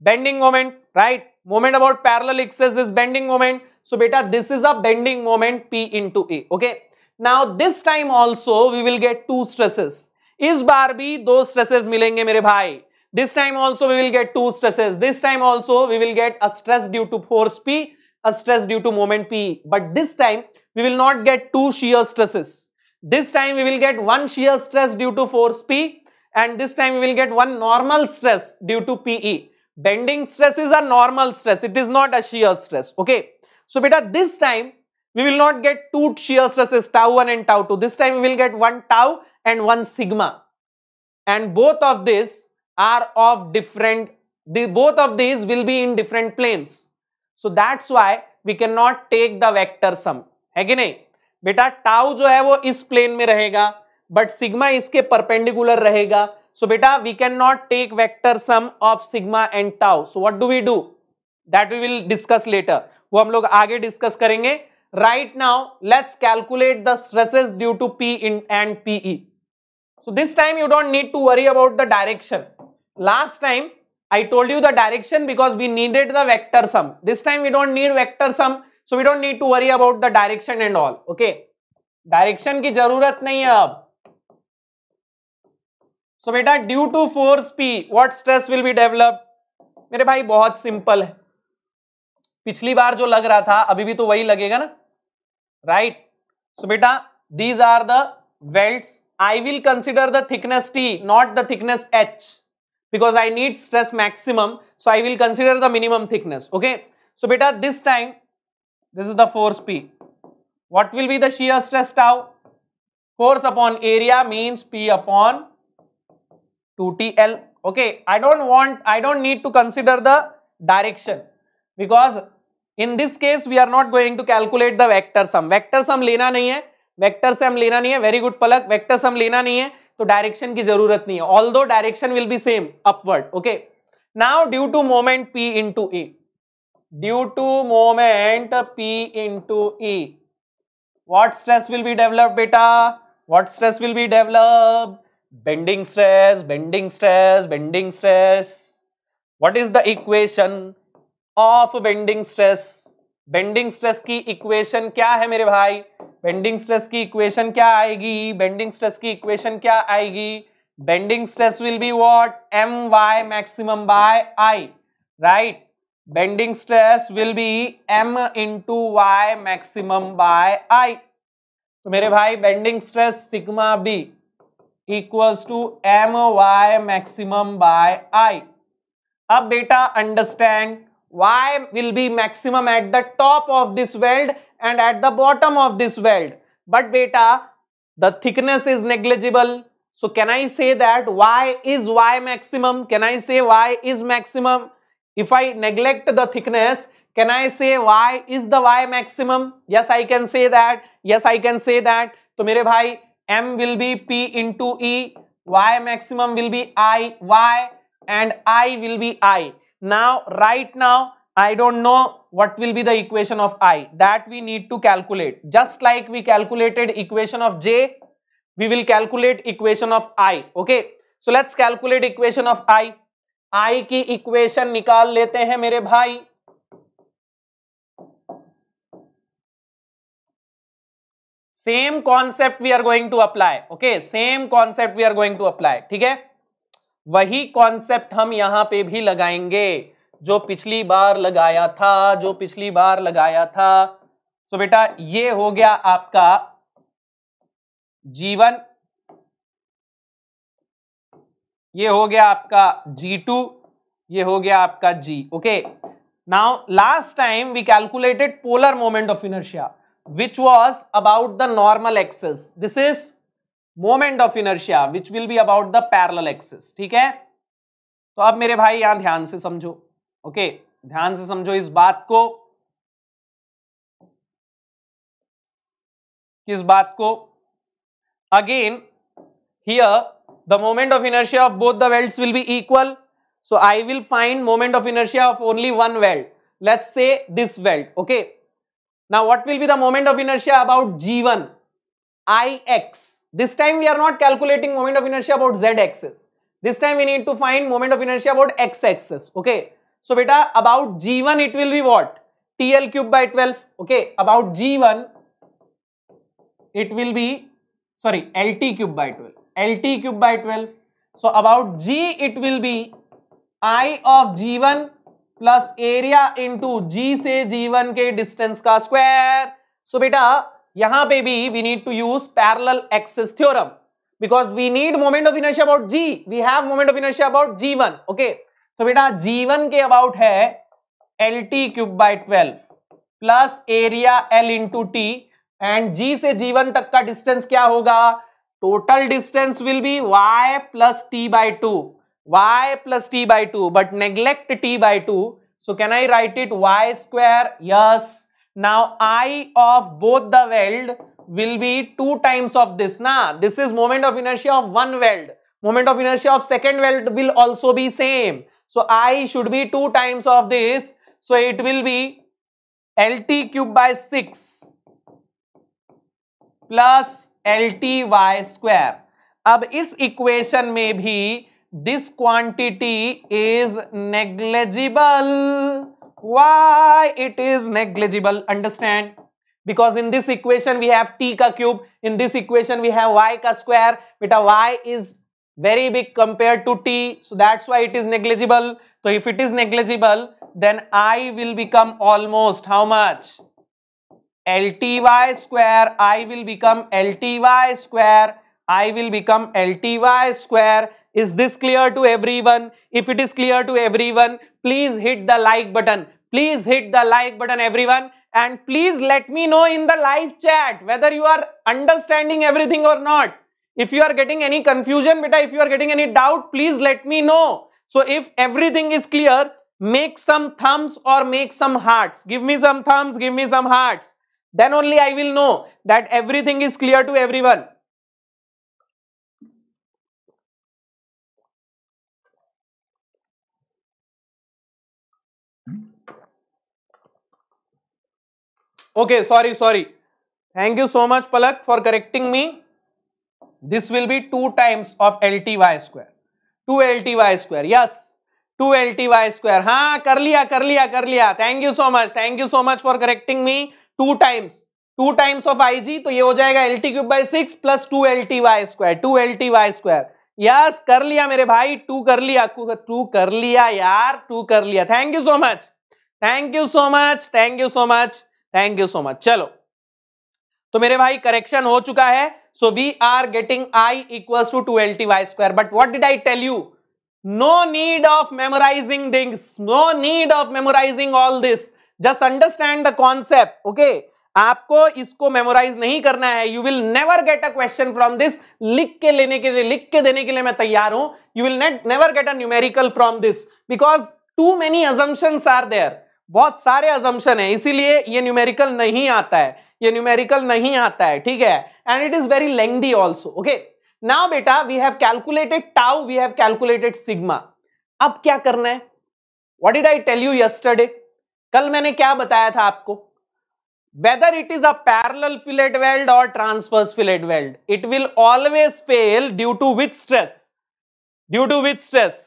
bending moment, right? Moment about parallel axis is bending moment. So beta, this is a bending moment P into A. Okay. Now this time also we will get two stresses. Is Barbie those stresses? Stresses मिलेंगे this time also we will get two stresses this time also we will get a stress due to force p a stress due to moment p but this time we will not get two shear stresses this time we will get one shear stress due to force p and this time we will get one normal stress due to pe bending stress is a normal stress it is not a shear stress okay so beta this time we will not get two shear stresses tau 1 and tau 2. This time we will get one tau and one sigma. And both of these are of different, both of these will be in different planes. So that's why we cannot take the vector sum. Again, beta tau jo hai wo is plane mein rahega, but sigma is perpendicular rahega. So beta, we cannot take vector sum of sigma and tau. So what do we do? That we will discuss later. We will discuss later. right now let's calculate the stresses due to P in and PE. So this time you don't need to worry about the direction. Last time I told you the direction because we needed the vector sum. This time we don't need vector sum. So we don't need to worry about the direction and all. Okay. Direction की जरूरत नहीं है अब. So बेटा due to force P what stress will be developed? मेरे भाई बहुत simple है. पिछली बार जो लग रहा था अभी भी तो वही लगेगा ना राइट सो बेटा these are the weld I will consider the thickness T not the thickness H because I need stress maximum so I will consider the minimum thickness okay so बेटा this time this is the force P what will be there stress tau force upon area means P upon two T L okay I don't want I don't need to consider the direction because in this case we are not going to calculate the vector sum vector sum लेना नहीं है vector से हम लेना नहीं है very good Palak vector sum लेना नहीं है तो डायरेक्शन की जरूरत नहीं है ऑल दो direction will be same upward okay now due to moment P into E due to moment P into E what stress will be develop बेटा what stress will be develop bending stress bending stress bending stress what is the equation of bending stress bending stress की equation क्या है मेरे भाई bending stress की equation क्या आएगी bending stress की इक्वेशन क्या आएगी bending stress will be what M Y maximum by I right bending stress will be M into Y maximum by I तो मेरे भाई bending stress sigma B equals to M Y maximum by I अब बेटा understand Y will be maximum at the top of this weld and at the bottom of this weld. But beta, the thickness is negligible. So can I say that Y is Y maximum? Can I say Y is maximum? If I neglect the thickness, can I say Y is the Y maximum? Yes, I can say that. Yes, I can say that. So, मेरे भाई M will be P into E. Y maximum will be I. Y and I will be I. now right now I don't know what will be the equation of I that we need to calculate just like we calculated equation of J we will calculate equation of I okay so let's calculate equation of I I ki equation निकाल लेते हैं मेरे भाई same concept we are going to apply okay same concept we are going to apply ठीक hai वही concept हम यहां पे भी लगाएंगे जो पिछली बार लगाया था जो पिछली बार लगाया था सो बेटा ये हो गया आपका जीवन ये हो गया आपका G2 ये हो गया आपका G okay now last time we calculated polar moment of inertia which was about the normal axis this is moment of inertia which will be about the parallel axis ठीक है तो अब मेरे भाई यहां ध्यान से समझो ओके ध्यान से समझो इस बात को किस बात को again here the moment of inertia of both the welds will be equal so I will find moment of inertia of only one weld let's say this weld okay now what will be the moment of inertia about G one I X this time we are not calculating moment of inertia about z axis this time we need to find moment of inertia about x axis okay so beta about g1 it will be what tl cube by 12 okay about g1 it will be sorry lt cube by 12 lt cube by 12 so about g it will be i of g1 plus area into G से G one के distance का square so so बेटा यहां पे भी we need to use parallel axis theorem because we need moment of inertia about G we have moment of inertia about G one okay तो बेटा G one के about है L T cube by twelve plus area L into T and G से G one तक का distance क्या होगा total distance will be Y plus T by two Y plus T by two but neglect T by two so can I write it Y square yes Now I of both the weld will be two times of this. Na, this is moment of inertia of one weld. Moment of inertia of second weld will also be same. So I should be two times of this. So it will be LT cube by 6 plus LTY square. अब इस equation में भी this quantity is negligible why it is negligible? Understand? Because in this equation we have t ka cube. In this equation we have y ka square. Beta y is very big compared to t. So that's why it is negligible. So if it is negligible then i will become almost how much? LTY square. I will become LTY square. I will become LTY square is this clear to everyone? If it is clear to everyone, please hit the like button. Please hit the like button everyone and please let me know in the live chat whether you are understanding everything or not. If you are getting any confusion, beta, if you are getting any doubt, please let me know. So if everything is clear, make some thumbs or make some hearts. Give me some thumbs, give me some hearts. Then only I will know that everything is clear to everyone. Much Palak for correcting me this will be two times of L T Y square two L T Y square yes two L T Y square हाँ कर लिया कर लिया कर लिया thank you so much thank you so much for correcting me two times two times of I G तो ये हो जाएगा L T cube by six plus two L T Y square two L T Y square yes कर लिया मेरे भाई to कर लिया टू कर लिया यार टू कर लिया thank you so much thank you so much thank you so much thank you so much चलो तो मेरे भाई करेक्शन हो चुका है so we are getting I equals to two L T Y square but what did I tell you no need of memorising things no need of memorising all this just understand the concept okay आपको इसको memorise नहीं करना है you will never get a question from this लिख के लेने के लिए लिख के देने के लिए मैं तैयार हूं you will never get a numerical from this because too many assumptions are there बहुत सारे अजम्पन है इसीलिए ये न्यूमेरिकल नहीं आता है ये न्यूमेरिकल नहीं आता है ठीक है and it is very lengthy also okay now बेटा we have calculated tau we have calculated sigma अब क्या करना है what did I tell you yesterday कल मैंने क्या बताया था आपको whether it is a parallel fillet weld और transverse fillet weld it will always fail due to with stress due to with stress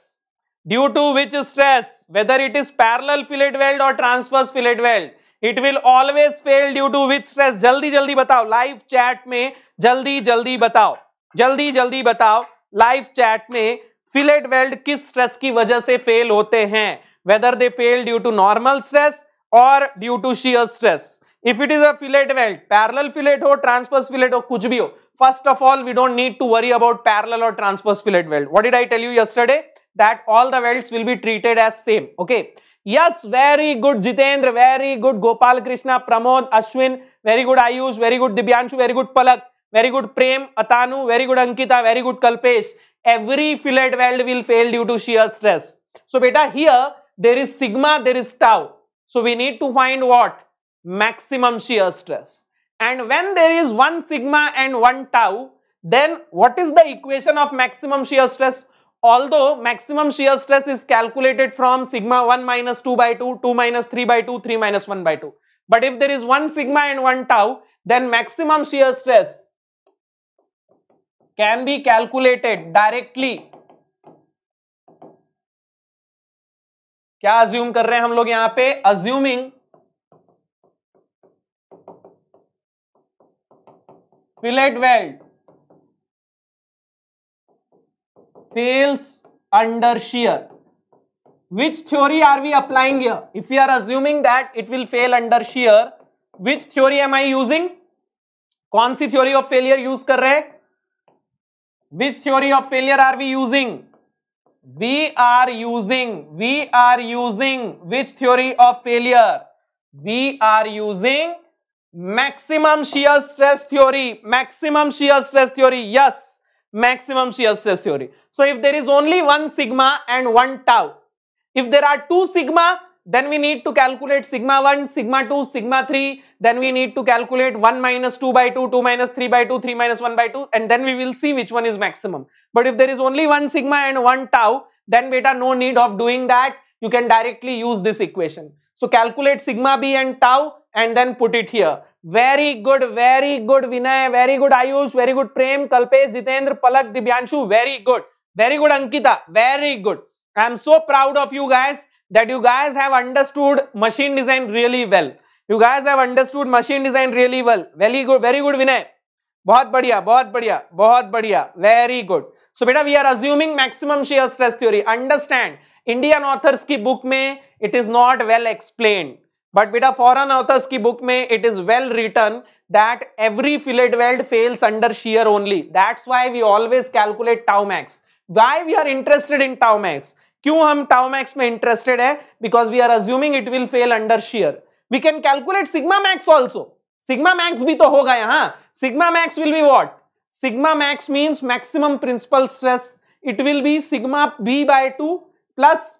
due to which stress whether it is parallel fillet weld or transverse fillet weld it will always fail due to which stress जल्दी जल्दी बताओ live chat में जल्दी जल्दी बताओ जल्दी जल्दी बताओ लाइव चैट में फिलेट वेल्ड किस स्ट्रेस की वजह से फेल होते हैं whether they fail due to normal stress और due to shear stress if it is a fillet weld parallel fillet हो ट्रांसफर्स फिलेट हो कुछ भी हो first of all we don't need to worry about parallel और transverse fillet weld what did I tell you yesterday that all the welds will be treated as same. Okay. Yes, very good Jitendra, very good Gopal Krishna, Pramod, Ashwin, very good Ayush, very good Dibyanshu, very good Palak, very good Prem, Atanu, very good Ankita, very good Kalpesh. Every fillet weld will fail due to shear stress. So beta here there is sigma, there is tau. So we need to find what? Maximum shear stress. And when there is one sigma and one tau, then what is the equation of maximum shear stress? although maximum shear stress is calculated from sigma 1 minus 2 by 2, 2 minus 3 by 2, 3 minus 1 by 2. But if there is one sigma and one tau, then maximum shear stress can be calculated directly. क्या assume कर रहे हैं हम लोग यहां पे assuming fillet weld fails under shear which theory are we applying here if we are assuming that it will fail under shear which theory am i using कौन सी थ्योरी ऑफ फेलियर यूज कर रहे which theory of failure are we using we are using we are using which theory of failure we are using maximum shear stress theory maximum shear stress theory yes maximum shear stress theory. So if there is only one sigma and one tau, if there are two sigma, then we need to calculate sigma 1, sigma 2, sigma 3, then we need to calculate 1 minus 2 by 2, 2 minus 3 by 2, 3 minus 1 by 2 and then we will see which one is maximum. But if there is only one sigma and one tau, then beta no need of doing that, you can directly use this equation. So calculate sigma b and tau and then put it here. Very good very good Vinay very good Ayush very good Prem Kalpesh Jitendra Palak Divyanshu very good very good Ankita very good I am so proud of you guys that you guys have understood machine design really well you guys have understood machine design really well very good very good Vinay बहुत बढ़िया बहुत बढ़िया बहुत बढ़िया very good so बेटा we are assuming maximum shear stress theory understand Indian authors की book में it is not well explained but बेटा फॉरन ऑथर्स की बुक में it is well written that every fillet weld fails under shear only that's why we always calculate tau max why we are interested in tau max क्यों हम tau max में interested है because we are assuming it will fail under shear we can calculate sigma max also sigma max भी तो होगा यहां sigma max will be what sigma max means maximum principal stress it will be sigma B by two plus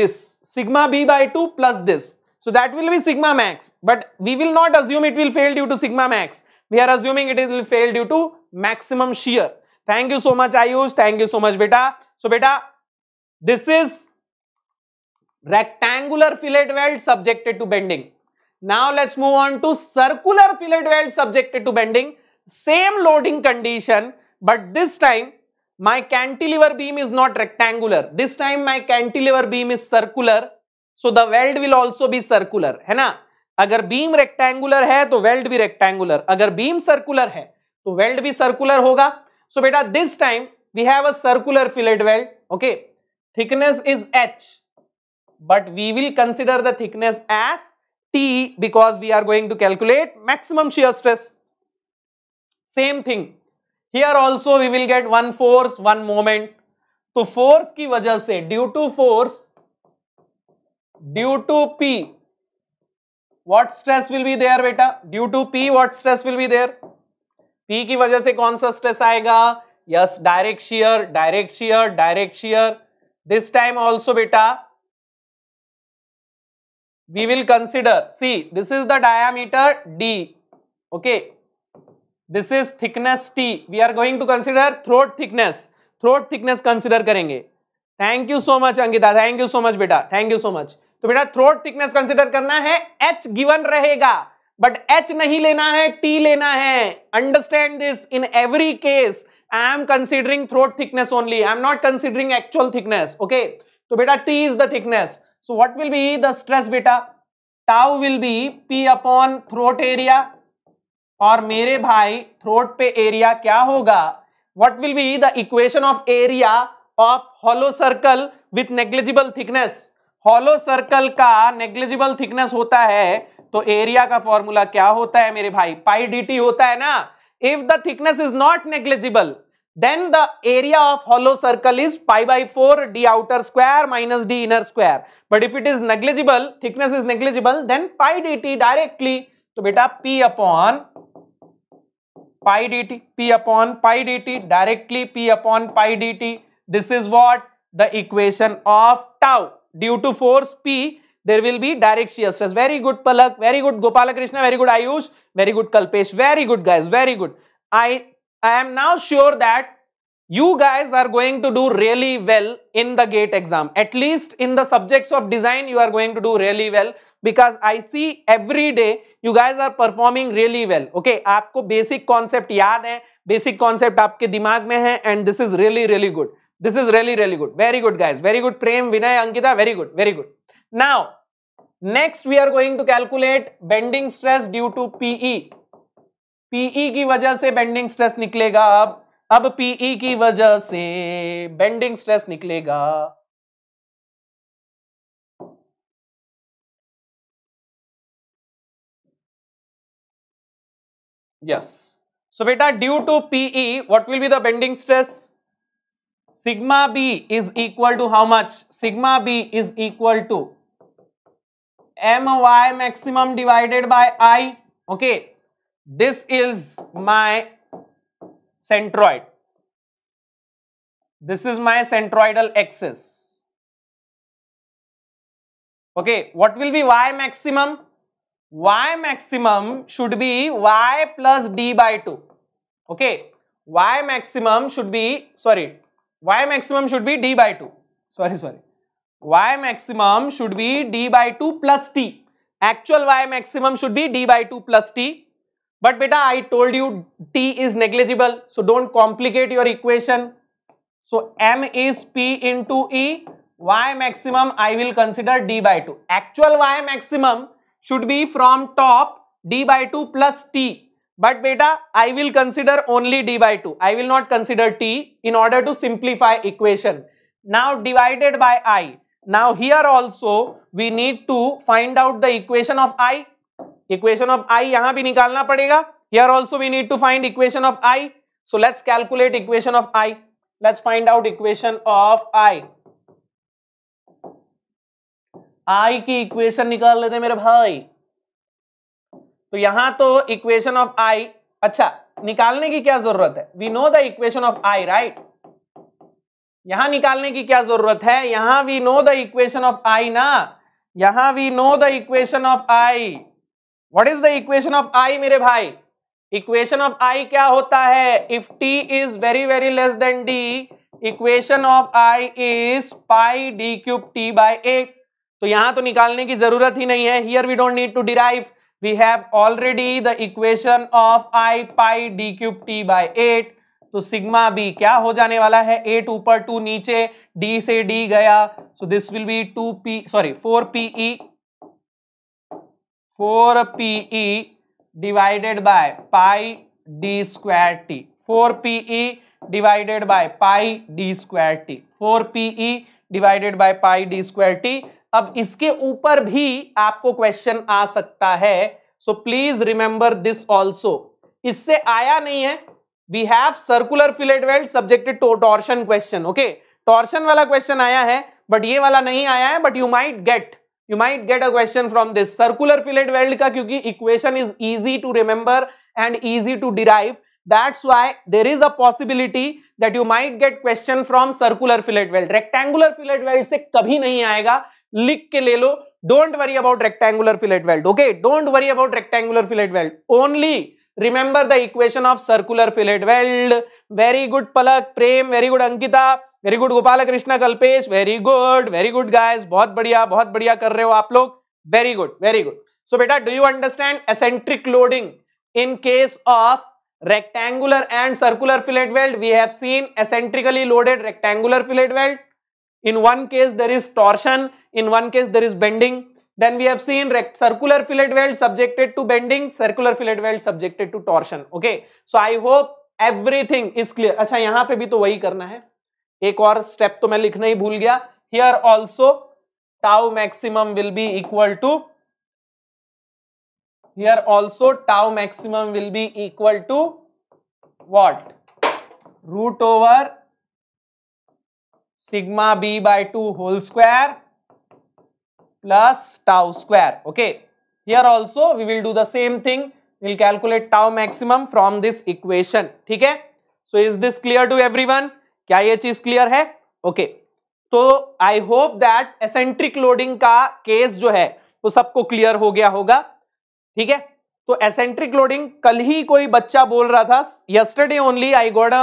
this sigma B by two plus this So that will be sigma max. But we will not assume it will fail due to sigma max. We are assuming it will fail due to maximum shear. Thank you so much Ayush. Thank you so much beta. So beta, this is rectangular fillet weld subjected to bending. Now let's move on to circular fillet weld subjected to bending. Same loading condition but this time my cantilever beam is not rectangular. This time my cantilever beam is circular so the weld will also be circular है ना अगर beam rectangular है तो weld भी rectangular अगर beam circular है तो weld भी सर्कुलर होगा सो so, बेटा this time we have a circular fillet weld okay thickness is H but we will consider the thickness as T because we are going to calculate maximum shear stress same thing here also we will get one force one moment तो force की वजह से due to force due to P what stress will be there बेटा due to P what stress will be there P की वजह से कौन सा स्ट्रेस आएगा yes direct shear direct shear direct shear this time also बेटा we will consider see this is the diameter D okay this is thickness T we are going to consider throat thickness throat thickness consider करेंगे thank you so much Ankita thank you so much बेटा thank you so much तो बेटा throat thickness consider करना है H given रहेगा but H नहीं लेना है टी लेना है understand this in every case I am considering throat thickness only I am not considering actual thickness okay तो बेटा T is the thickness so what will be the stress बेटा tau will be P upon throat area और मेरे भाई throat पे area क्या होगा what will be the equation of area of hollow circle with negligible thickness hollow circle का negligible thickness होता है तो एरिया का फॉर्मूला क्या होता है मेरे भाई पाई डीटी होता है ना if the thickness is not negligible then the area of hollow circle is pi by four D outer square minus D inner square but if it is negligible thickness is negligible then pi D T directly तो बेटा P upon pi D T P upon pi D T directly P upon pi D T this is what the equation of tau due to force P, there will be direct shear stress. Very good, Palak. Very good, Gopalakrishna. Very good, Ayush. Very good, Kalpesh. Very good, guys. Very good. I, I am now sure that you guys are going to do really well in the GATE exam. At least in the subjects of design, you are going to do really well because I see every day you guys are performing really well. Okay, आपको basic concept याद है, basic concept आपके दिमाग में है and this is really really good. This is really, really good. Very good, guys. Very good. Prem, Vinay, Ankita. Very good. Very good. Now, next we are going to calculate bending stress due to PE. PE की वजह से bending stress निकलेगा अब अब PE की वजह से bending stress निकलेगा यस सो बेटा due to P what will be the bending stress sigma b is equal to how much? Sigma b is equal to my maximum divided by i. Okay. This is my centroid. This is my centroidal axis. Okay. What will be y maximum? y maximum should be y plus d by 2. Okay. y maximum should be, sorry, y maximum should be d by 2. Sorry, sorry. y maximum should be d by 2 plus t. Actual y maximum should be d by 2 plus t. But beta, I told you t is negligible. So, don't complicate your equation. So, m is p into e. y maximum I will consider d by 2. Actual y maximum should be from top d by 2 plus t but बेटा I will consider only D by two I will not consider T in order to simplify equation now divided by I now here also we need to find out the equation of I equation of I यहां भी निकालना पड़ेगा here also we need to find equation of I so let's calculate equation of I let's find out equation of I I की equation निकाल लेते मेरे भाई तो यहां तो इक्वेशन ऑफ आई अच्छा निकालने की क्या जरूरत है we know the equation of I right यहां निकालने की क्या जरूरत है यहां we know the equation of I ना यहां we know the equation of I what is the equation of I मेरे भाई इक्वेशन ऑफ आई क्या होता है if T is very very less then D equation of I is pi D cube T by eight तो यहां तो निकालने की जरूरत ही नहीं है here we don't need to derive we have already the equation of i pi d cube t by 8 तो sigma B क्या हो जाने वाला है एट ऊपर टू नीचे डी से डी गया so this will be two P sorry four P four P divided by pi D square T four P divided by pi D square T four P divided by pi D square T अब इसके ऊपर भी आपको question आ सकता है so please remember this also इससे आया नहीं है we have circular fillet weld subjected to torsion question okay torsion वाला क्वेश्चन आया है बट ये वाला नहीं आया है but you might get you might get a question from this circular fillet weld का क्योंकि equation is easy to remember and easy to derive that's why there is a possibility that you might get question from circular fillet weld rectangular fillet weld से कभी नहीं आएगा लिख के ले लो don't worry about rectangular fillet weld okay don't worry about rectangular fillet weld only remember the equation of circular fillet weld very good Palak Prem very good Ankita very good Gopal Krishna Kalpesh very good very good guys बहुत बढ़िया बहुत बढ़िया कर रहे हो आप लोग very good very good so बेटा do you understand eccentric loading in case of rectangular and circular fillet weld we have seen eccentrically loaded rectangular fillet weld in one case there is torsion in one case there is bending then we have seen rect circular fillet weld subjected to bending circular fillet weld subjected to torsion okay so i hope everything is clear acha yahan pe bhi to wahi karna hai ek aur step to main likhna hi bhul gaya here also tau maximum will be equal to here also tau maximum will be equal to what root over sigma B by two whole square plus tau square okay here also we will do the same thing will calculate tau maximum from this equation ठीक है so is this clear to every क्या ये चीज क्लियर है okay तो I hope that eccentric loading का case जो है वो तो सबको क्लियर हो गया होगा ठीक है तो एसेंट्रिक लोडिंग कल ही कोई बच्चा बोल रहा था यस्टरडे ओनली आई गोड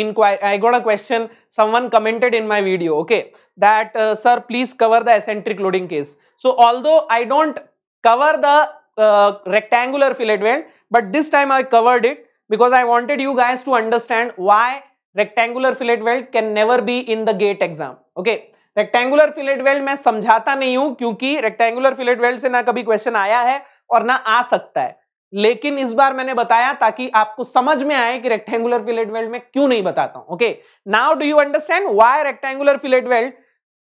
inquire I got a question someone commented in my video okay that sir please cover the eccentric loading case so all though I don't cover the rectangular fillet weld but this time I covered it because I wanted you guys to understand why rectangular fillet weld can never be in the GATE exam okay rectangular fillet weld मैं समझाता नहीं हूं क्योंकि rectangular fillet weld से ना कभी question आया है और ना आ सकता है लेकिन इस बार मैंने बताया ताकि आपको समझ में आए कि रेक्टेंगुलर फिलेट वेल्ड में क्यों नहीं बताता हूं okay now do you understand why rectangular fillet weld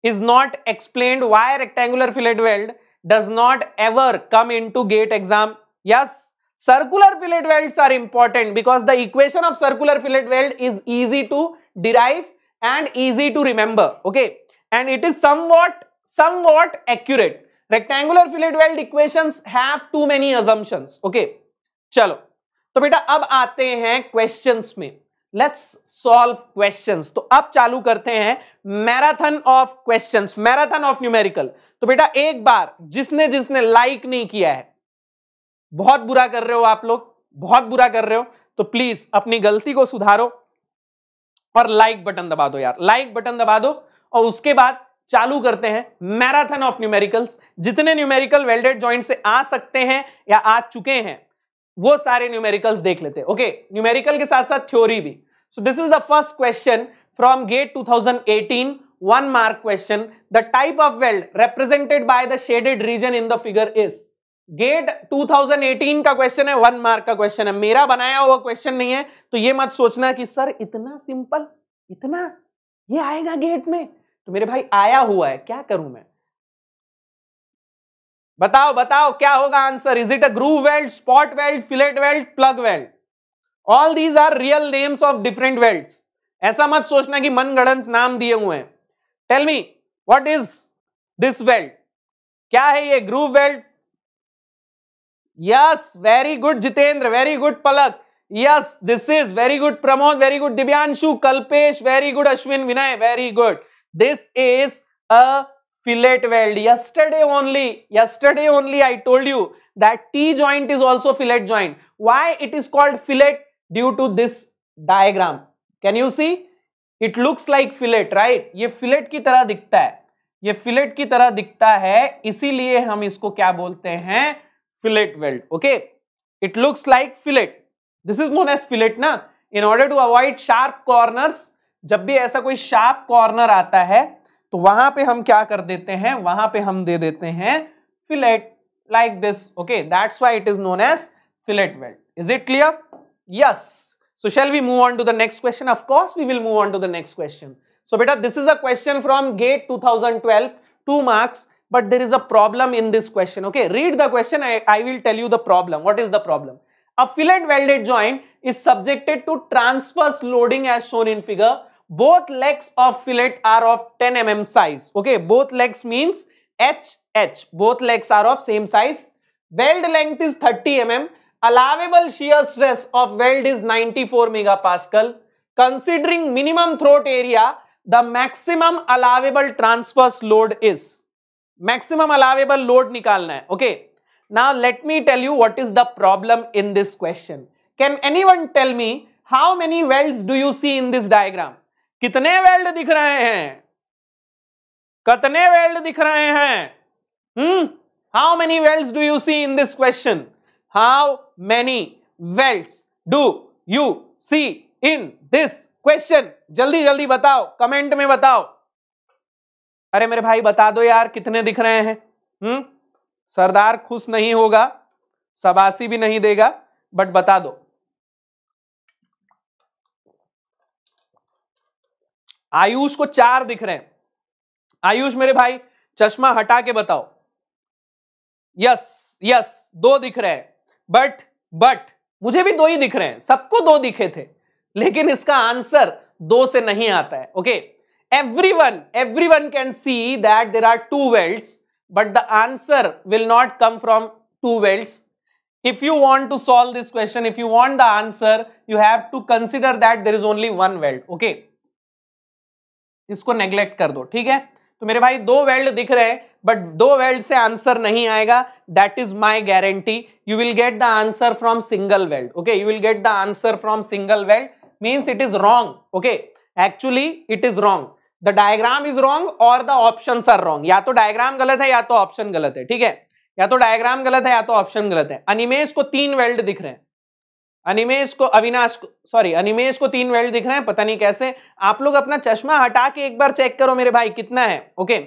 is not explain why rectangular fillet weld does not ever come in to GATE exam yes circular fillet weld are important because the equation of circular fillet weld is easy to derive and easy to remember okay and it is somewhat accurate rectangular fillet weld equation have too many assumptions okay चलो तो बेटा अब आते हैं question में let's solve question तो अब चालू करते हैं marathon of question marathon of numerical तो बेटा एक बार जिसने जिसने लाइक नहीं किया है बहुत बुरा कर रहे हो आप लोग बहुत बुरा कर रहे हो तो प्लीज अपनी गलती को सुधारो और लाइक बटन दबा दो यार लाइक बटन दबा दो और उसके बाद चालू करते हैं मैराथन ऑफ न्यूमेरिकल्स जितने न्यूमेरिकल वेल्डेड ज्वाइंट से आ सकते हैं या आ चुके हैं वो सारे न्यूमेरिकल्स देख लेते हैं ओके न्यूमेरिकल के साथ साथ थ्योरी भी so this is the first question from GATE 2018 one mark question the type of weld represented by the shaded region in the figure is GATE 2018 का क्वेश्चन है वन मार्क का question है मेरा बनाया हुआ क्वेश्चन नहीं है तो ये मत सोचना कि सर इतना सिंपल इतना ये आएगा गेट में तो मेरे भाई आया हुआ है क्या करूं मैं बताओ बताओ क्या होगा answer is it a groove weld spot weld fillet weld plug weld all these are real names of different welds ऐसा मत सोचना कि मनगढ़ंत नाम दिए हुए हैं tell me what is this weld क्या है ये groove weld yes very good Jitendra very good Palak yes this is very good Pramod very good Divyanshu Kalpesh very good Ashwin Vinay very good this is a fillet weld yesterday only yesterday only I told you that T joint is also fillet joint why it is called fillet due to this diagram can you see it looks like fillet right ये fillet की तरह दिखता है ये fillet की तरह दिखता है इसीलिए हम इसको क्या बोलते हैं fillet weld okay it looks like fillet this is known as fillet ना in order to avoid sharp corners जब भी ऐसा कोई शार्प कॉर्नर आता है तो वहां पे हम क्या कर देते हैं वहां पे हम दे देते हैं fillet like this okay that's why it is known as fillet weld is it clear yes so shall we move on to the next question of course we will move on to the next question so बेटा this is a question from GATE two thousand twelve two marks but there is a problem in this question okay read the question I will tell you the problem what is the problem a fillet welded joint is subjected to transverse loading as shown in figure both legs of fillet are of 10 mm size. Okay, both legs means H, H. Both legs are of same size. Weld length is 30 mm. Allowable shear stress of weld is 94 megapascal. Considering minimum throat area, the maximum allowable transverse load is. Maximum allowable load nikalna hai. Okay. Now let me tell you what is the problem in this question. Can anyone tell me how many welds do you see in this diagram? कितने weld दिख रहे हैं कितने weld दिख रहे हैं hmm how many weld do you see in this question how many weld do you see in this question जल्दी जल्दी बताओ कमेंट में बताओ अरे मेरे भाई बता दो यार कितने दिख रहे हैं हम्म सरदार खुश नहीं होगा सबासी भी नहीं देगा बट बता दो आयुष को चार दिख रहे हैं आयुष मेरे भाई चश्मा हटा के बताओ यस यस दो दिख रहे हैं बट बट मुझे भी दो ही दिख रहे हैं सबको दो दिखे थे लेकिन इसका आंसर दो से नहीं आता है okay every one every one can see that there are two welds but the answer will not come from two welds if you want to solve this question if you want the answer you have to consider that there is only one weld okay okay? इसको neglect कर दो ठीक है तो मेरे भाई दो weld दिख रहे हैं बट दो वेल्ड से आंसर नहीं आएगा that is my guarantee you will get the answer from single weld okay you will get the answer from single weld means it is wrong okay actually it is wrong the diagram is wrong और the option are wrong या तो diagram गलत है या तो option गलत है ठीक है या तो डायग्राम गलत है या तो ऑप्शन गलत है अनिमेश को तीन वेल्ड दिख रहे हैं अनिमेश को अविनाश को सॉरी अनिमेश को तीन वेल्ड दिख रहे हैं पता नहीं कैसे आप लोग अपना चश्मा हटा के एक बार चेक करो मेरे भाई कितना है ओके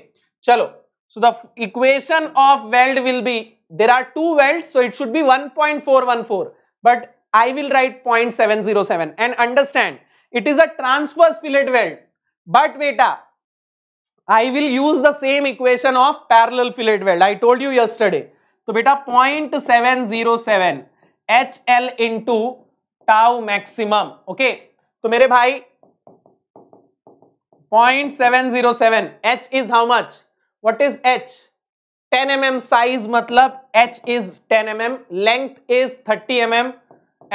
चलो so the equation of weld will be there are two weld so it should be one point four one four but I will write point seven zero seven and understand it is a transverse fillet weld but बेटा I will use the same equation of parallel fillet weld I told you yesterday तो बेटा point seven zero seven H L into tau maximum okay तो मेरे भाई point seven zero seven H is how much what is H 10 mm size मतलब h is 10 mm length is 30 mm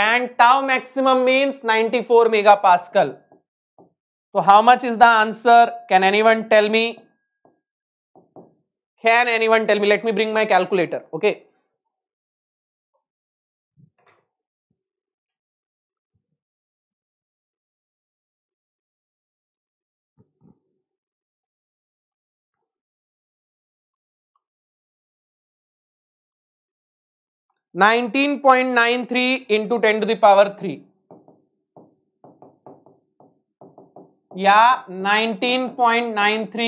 and tau maximum means 94 megapascal so how much is the answer can anyone tell me can anyone tell me let me bring my calculator okay 19.93 into 10 to the power 3 yeah 19.93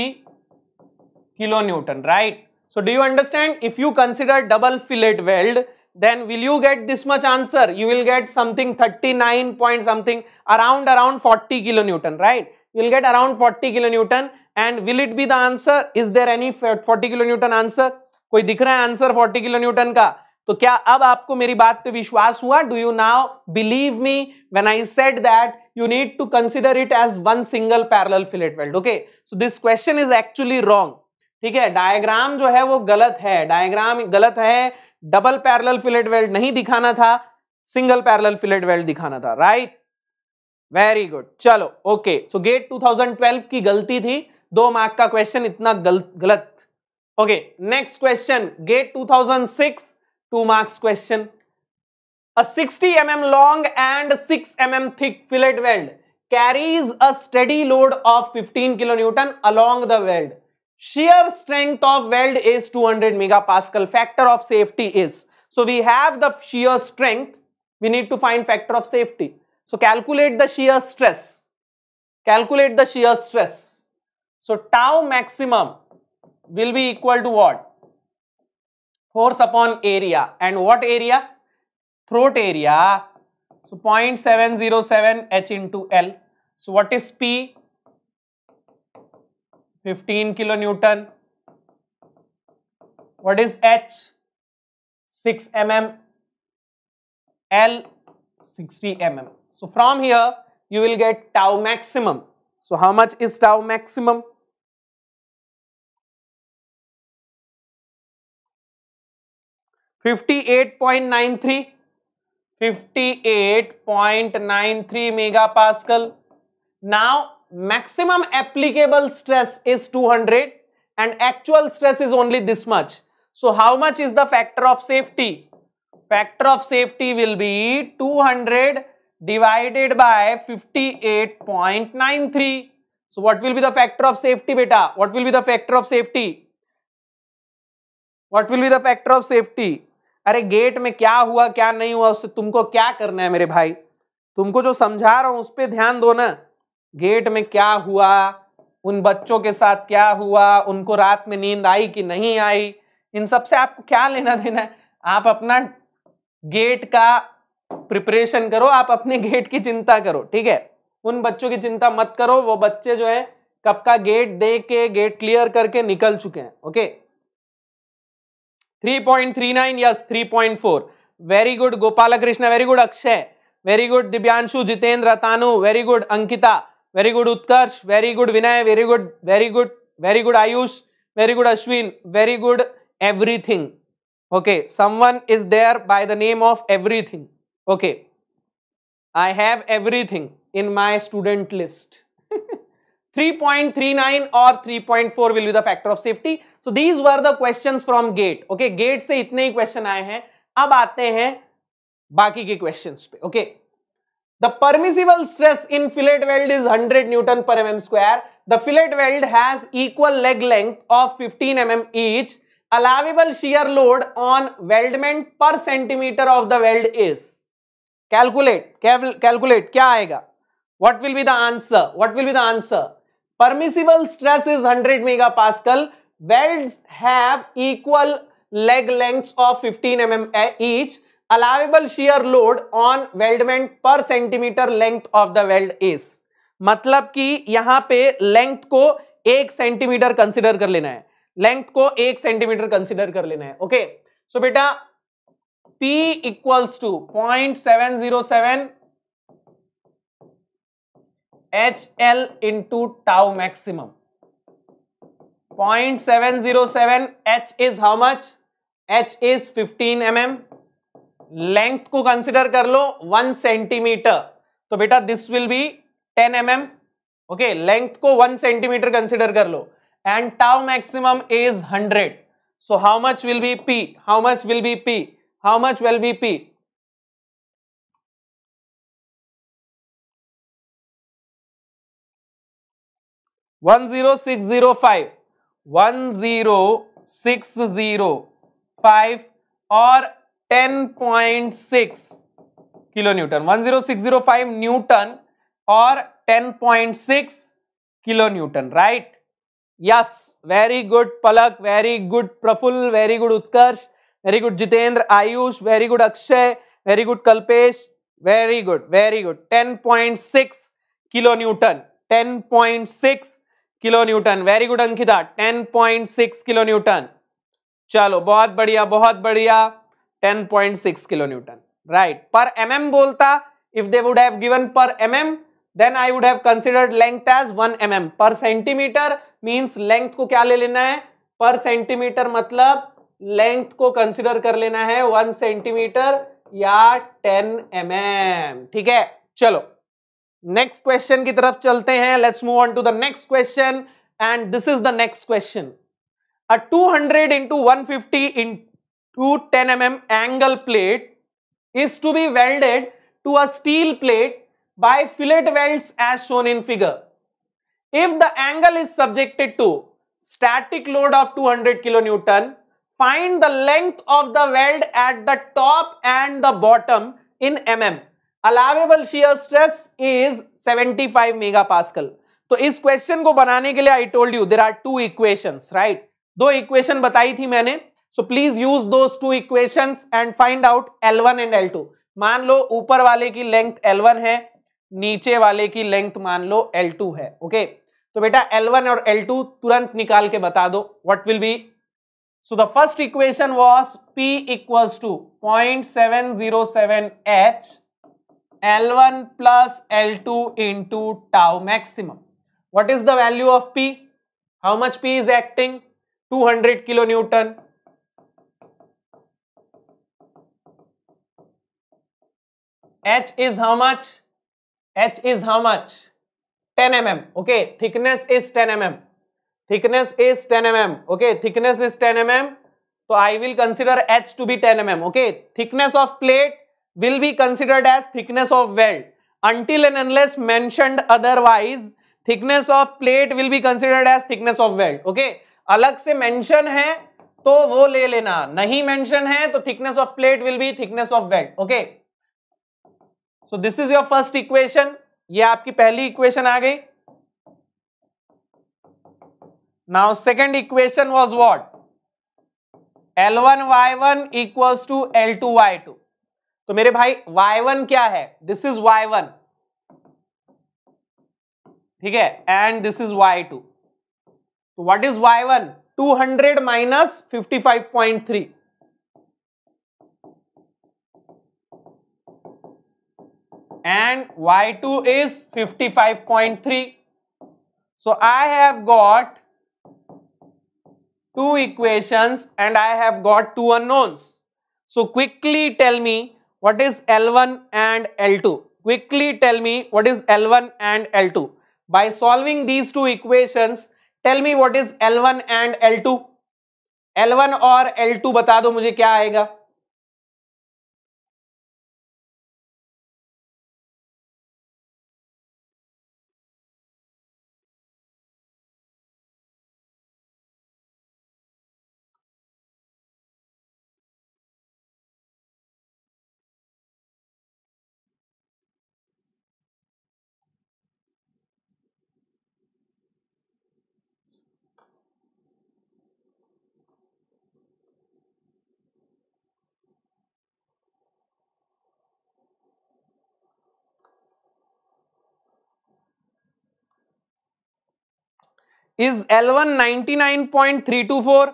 kilonewton right so do you understand if you consider double fillet weld then will you get this much answer you will get something 39 point something around around 40 kilonewton right you will get around 40 kilonewton and will it be the answer is there any 40 kilonewton answer कोई दिख रहा है answer 40 kilo Newton का तो क्या अब आपको मेरी बात पे विश्वास हुआ do you now believe me when I said that you need to consider it as one single parallel fillet weld okay so this question is actually wrong ठीक है डायग्राम जो है वो गलत है डायग्राम गलत है डबल पैरल फिलेट वेल्ड नहीं दिखाना था सिंगल पैरल फिलेट वेल्ड दिखाना था राइट वेरी गुड चलो ओके सो गेट 2012 की गलती थी दो मार्क का क्वेश्चन इतना गलत okay next question GATE 2006 2 marks question. A 60 mm long and 6 mm thick fillet weld carries a steady load of 15 kilonewton along the weld. Shear strength of weld is 200 megapascal. Factor of safety is. So we have the shear strength. We need to find factor of safety. So calculate the shear stress. Calculate the shear stress. So tau maximum will be equal to what? force upon area and what area? Throat area. So 0.707 H into L. So what is P? 15 kilonewton. What is H? 6 mm. L 60 mm. So from here you will get tau maximum. So how much is tau maximum? 58.93 megapascal now maximum applicable stress is 200 and actual stress is only this much so how much is the factor of safety factor of safety will be 200 divided by 58.93 so what will be the factor of safety beta what will be the factor of safety what will be the factor of safety अरे GATE में क्या हुआ क्या नहीं हुआ उससे तुमको क्या करना है मेरे भाई तुमको जो समझा रहा हूं उस पर ध्यान दो ना गेट में क्या हुआ उन बच्चों के साथ क्या हुआ उनको रात में नींद आई कि नहीं आई इन सब से आपको क्या लेना देना है आप अपना गेट का प्रिपरेशन करो आप अपने गेट की चिंता करो ठीक है उन बच्चों की चिंता मत करो वो बच्चे जो है कब का गेट दे के गेट क्लियर करके निकल चुके हैं okay 3.39 yes 3.4 very good gopalakrishna very good akshay very good dibyanshu jitendra tanu very good ankita very good utkarsh very good vinay very good very good very good ayush very good ashwin very good everything okay someone is there by the name of everything okay i have everything in my student list 3.39 or 3.4 will be the factor of safety so these were the question from GATE okay GATE से इतने ही question आए हैं अब आते हैं बाकी के question पे okay the permissible stress in fillet weld is 100 newton per mm square the fillet weld has equal leg length of 15 mm each allowable shear load on weldment per centimeter of the weld is calculate cal calculate kya aayega what will be the answer what will be the answer permissible stress is 100 megapascal welds have equal leg lengths of 15 mm each allowable shear load on weldment per centimeter length of the weld is मतलब कि यहाँ पे length को एक centimetre consider कर लेना है length को एक सेंटीमीटर कंसिडर कर लेना है ओके सो बेटा P equals to point seven zero seven H L into tau maximum point seven zero seven H is how much H is fifteen M M length को consider कर लो one centimetre तो बेटा this will be ten M M okay length को one centimetre consider कर लो and tau maximum is hundred so how much will be P how much will be P how much will be P one zero six zero five one zero six zero five और ten point six kilo newton one zero six zero five newton और ten point six kilo newton right yes very good Palak very good Praful very good Utkarsh very good Jitendra Ayush very good Akshay very good Kalpesh very good very good ten point six kilo newton ten point six kilo newton very good Ankita 10.6 kilo Newton चलो बहुत बढ़िया बहुत बढ़िया 10.6 kilo newton right per M M बोलता if they would have given per M M then I would have considered length as one M M per centimetre means length को क्या ले लेना है पर सेंटीमीटर मतलब लेंथ को कंसिडर कर लेना है वन सेंटीमीटर या टेन एम mm, ठीक है चलो Next question. की तरफ चलते हैं let's move on to the next question and this is the next question a 200 into 150 in 210 mm angle plate is to be welded to a steel plate by fillet welds as shown in figure. If the angle is subjected to static load of 200 kilonewton, find the length of the weld at the top and the bottom in mm. Allowable shear stress is 75 megapascal तो इस क्वेश्चन को बनाने के लिए I told you there are two equations right दो equation बताई थी मैंने सो प्लीज यूज दो two equations and find out L1 and L2 मान लो ऊपर वाले की लेंथ L1 है नीचे वाले की लेंथ मान लो L2 है ओके okay? तो बेटा L1 और L2 तुरंत निकाल के बता दो what will be so the first equation was P equals to point seven zero seven H L one plus L two into tau maximum what is the value of P how much P is acting 200 kilo newton h is how much h is how much 10 mm okay thickness is 10 mm thickness is 10 mm okay thickness is 10 mm so i will consider h to be 10 mm okay thickness of plate will be considered as thickness of weld until and unless mentioned otherwise thickness of plate will be considered as thickness of weld okay अलग से mention है तो वो ले लेना नहीं mention है तो thickness of plate will be thickness of weld okay so this is your first equation ये आपकी पहली equation आ गई now second equation was what l1 y1 equals to l2 y2 तो मेरे भाई y1 क्या है दिस इज y1 ठीक है एंड दिस इज y2 तो what is y1 200 minus fifty and y2 is 55.3 so I have got two equations and i have got two unknowns so quickly tell me what is L1 and L2? Quickly tell me what is L1 and L2. By solving these two equations, tell me what is L1 and L2. L1 और L2 बता दो मुझे क्या आएगा is L one ninety nine point three two four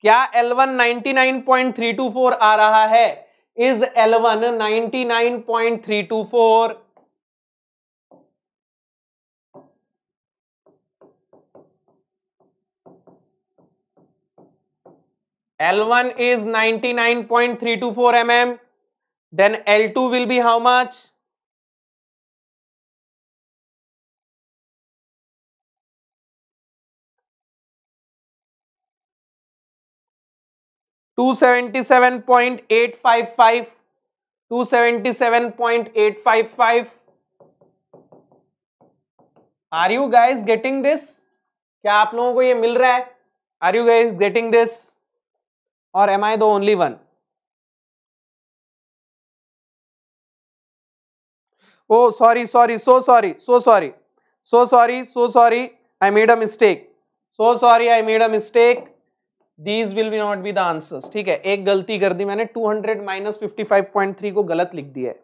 क्या L one ninety nine point three two four आ रहा है is L one ninety nine point three two four M M then L two will be how much much? 277.855 are you guys getting this क्या आप लोगों को ये मिल रहा है are you guys getting this और am I the only one O sorry sorry so sorry so sorry so sorry so sorry I made a mistake so sorry I made a mistake these will be not be the answer ठीक है एक गलती कर दी मैंने 200 hundred minus fifty को गलत लिख दिया है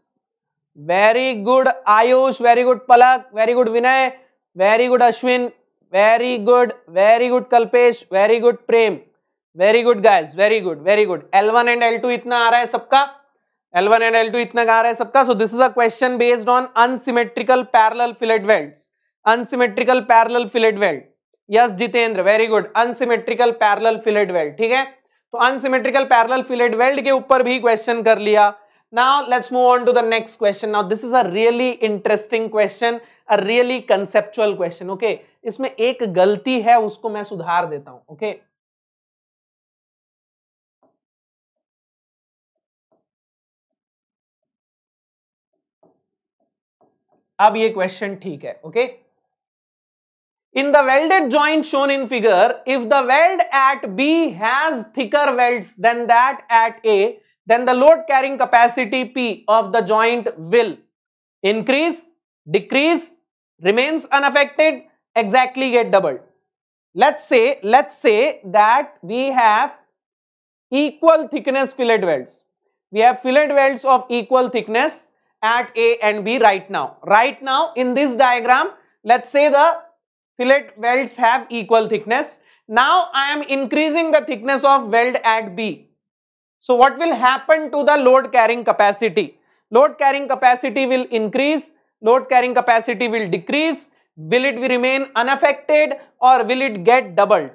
very good Ayush very good Palak very good Vinay very good Ashwin very good very good Kalpesh very good Prem very good guys very good very good L1 and L2 इतना आ रहा है सबका L1 एंड L2 इतना आ रहा है सबका so this is a question based on unsymmetrical parallel fillet weld unsymmetrical parallel fillet weld yes Jitendra very good unsymmetrical parallel fillet weld ठीक है तो अनसिमेट्रिकल पैरल फिलेट वेल्ट के ऊपर भी क्वेश्चन कर लिया Now let's move on to the next question. Now this is a really interesting question, a really conceptual question. Okay, इसमें एक गलती है उसको मैं सुधार देता हूं. Okay. अब ये क्वेश्चन ठीक है okay in the welded joint shown in figure if the weld at B has thicker welds then that at A then the load carrying capacity P of the joint will increase, decrease, remains unaffected, exactly get doubled. Let's say, let's say that we have equal thickness fillet welds. We have fillet welds of equal thickness at A and B right now. Right now in this diagram, let's say the fillet welds have equal thickness. Now I am increasing the thickness of weld at B so what will happen to the load carrying capacity? Load carrying capacity will increase, load carrying capacity will decrease. Will it remain unaffected or will it get doubled?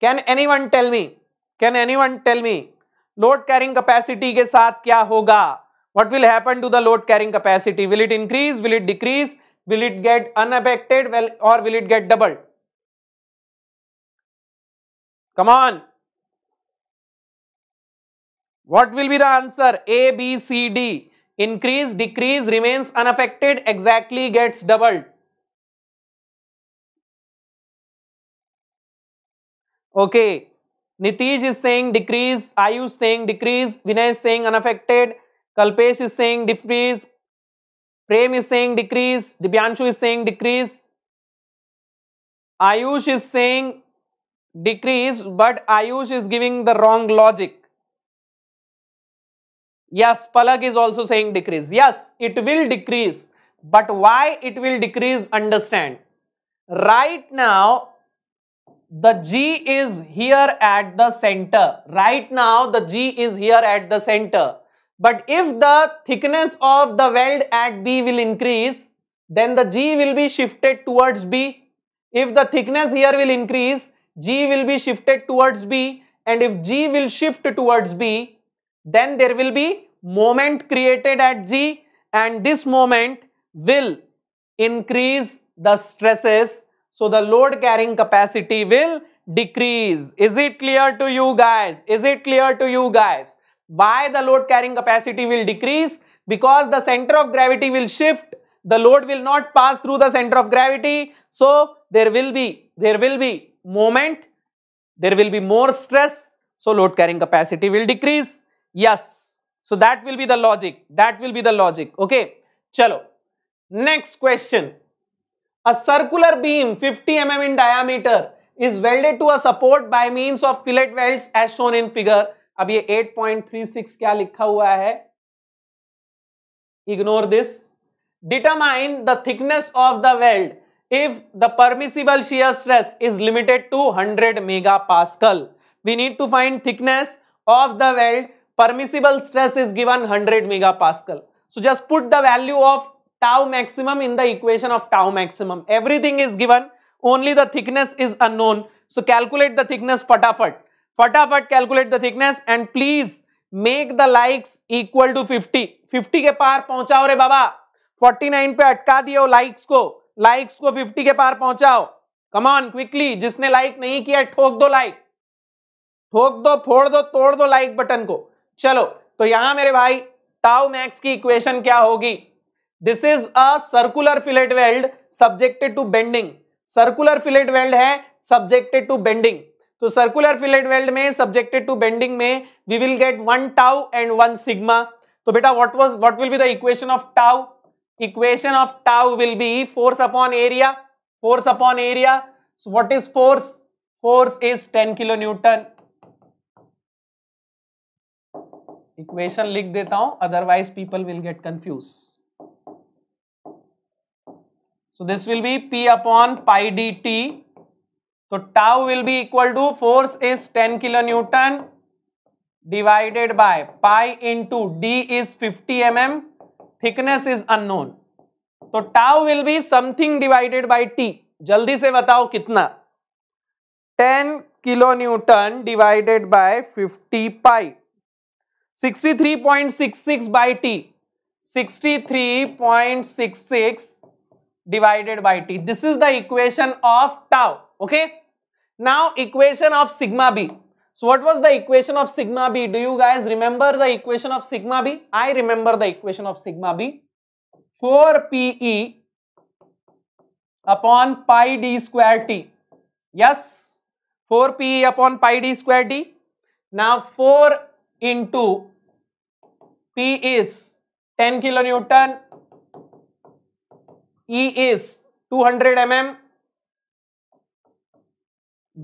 Can anyone tell me? Can anyone tell me? Load carrying capacity के साथ क्या What will happen to the load carrying capacity? Will it increase? Will it decrease? Will it get unaffected? Well, or will it get doubled? Come on. What will be the answer? A, B, C, D. Increase, decrease, remains unaffected, exactly gets doubled. Okay. Nitish is saying decrease, Ayush saying decrease, Vinay is saying unaffected, Kalpesh is saying decrease, Prem is saying decrease, Dibyanshu is saying decrease, Ayush is saying decrease, but Ayush is giving the wrong logic. Yes, Palak is also saying decrease. Yes, it will decrease. But why it will decrease, understand. Right now, the G is here at the center. Right now, the G is here at the center. But if the thickness of the weld at B will increase, then the G will be shifted towards B. If the thickness here will increase, G will be shifted towards B. And if G will shift towards B, then there will be moment created at G and this moment will increase the stresses. So the load carrying capacity will decrease. Is it clear to you guys? Is it clear to you guys? Why the load carrying capacity will decrease? Because the center of gravity will shift. The load will not pass through the center of gravity. So there will be, there will be moment. There will be more stress. So load carrying capacity will decrease. yes so that will be the logic that will be the logic okay chalo next question a circular beam 50 mm in diameter is welded to a support by means of fillet welds as shown in figure अब ये 8.36 क्या लिखा हुआ है ignore this determine the thickness of the weld if the permissible shear stress is limited to 100 megapascal we need to find thickness of the weld permissible stress is given 100 megapascal so just put the value of tau maximum in the equation of tau maximum everything is given only the thickness is unknown so calculate the thickness fatafat fatafat calculate the thickness and please make the likes equal to 50 50 के पार पहुंचाओ रे बाबा 49 पे अटका दियो likes को likes को 50 के पार पहुंचाओ कमान quickly जिसने like नहीं किया ठोक दो लाइक ठोक दो फोड़ दो तोड़ दो लाइक बटन को चलो तो यहां मेरे भाई टाउ मैक्स की इक्वेशन क्या होगी this is a circular fillet weld subjected to bending circular fillet weld है सब्जेक्टेड टू बेंडिंग तो सर्कुलर फिलेट वेल्ड में सब्जेक्टेड टू बेंडिंग में we will get one tau and one sigma तो बेटा what was what will be the equation of tau equation of tau will be force upon area force upon area so what is force force is ten kilo newton equation लिख देता हूं otherwise people will get confuse so this will be P upon pi D T तो tau will be equal to force is ten kilo newton divided by pi into D is 50 M M thickness is unknown तो tau will be something divided by T जल्दी से बताओ कितना 10 kilo newton divided by 50 pi 63.66 by t. 63.66 divided by t. This is the equation of tau. Okay. Now equation of sigma b. So what was the equation of sigma b? Do you guys remember the equation of sigma b? I remember the equation of sigma b. 4 PE upon pi d square t. Yes. 4 PE upon pi d square t. Now 4 into P is 10 kilonewton, E is 200 mm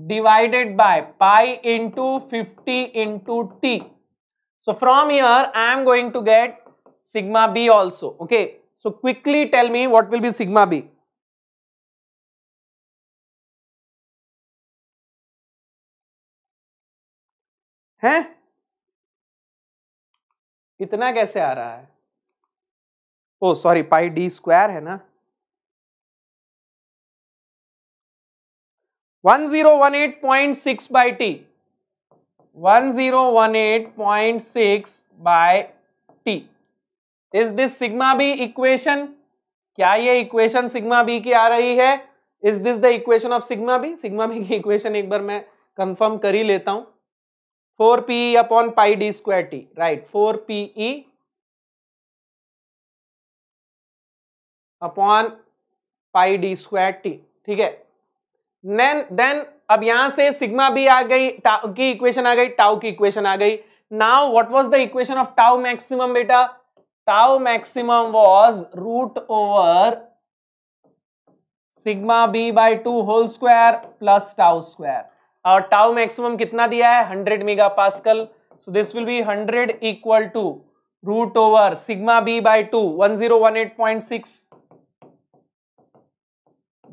divided by pi into 50 into T. So from here I am going to get sigma B also. Okay. So quickly tell me what will be sigma B. Huh? इतना कैसे आ रहा है oh sorry pi D square है ना 1018.6 by T one one zero eight point six by T is this sigma B equation क्या ये equation sigma B की आ रही है is this the equation of sigma B sigma B की equation एक बार मैं कंफर्म कर ही लेता हूं four P upon pi D square T right four P E upon pi D square T ठीक है देन देन अब यहां से सिग्मा भी आ गई की इक्वेशन आ गई टाउ की इक्वेशन आ गई now what was the equation of tau maximum बेटा tau maximum was root over sigma B by two whole square plus tau square और टाउ मैक्सिमम कितना दिया है hundred megapascal so this will be hundred equal to root over sigma B by two one zero one eight point six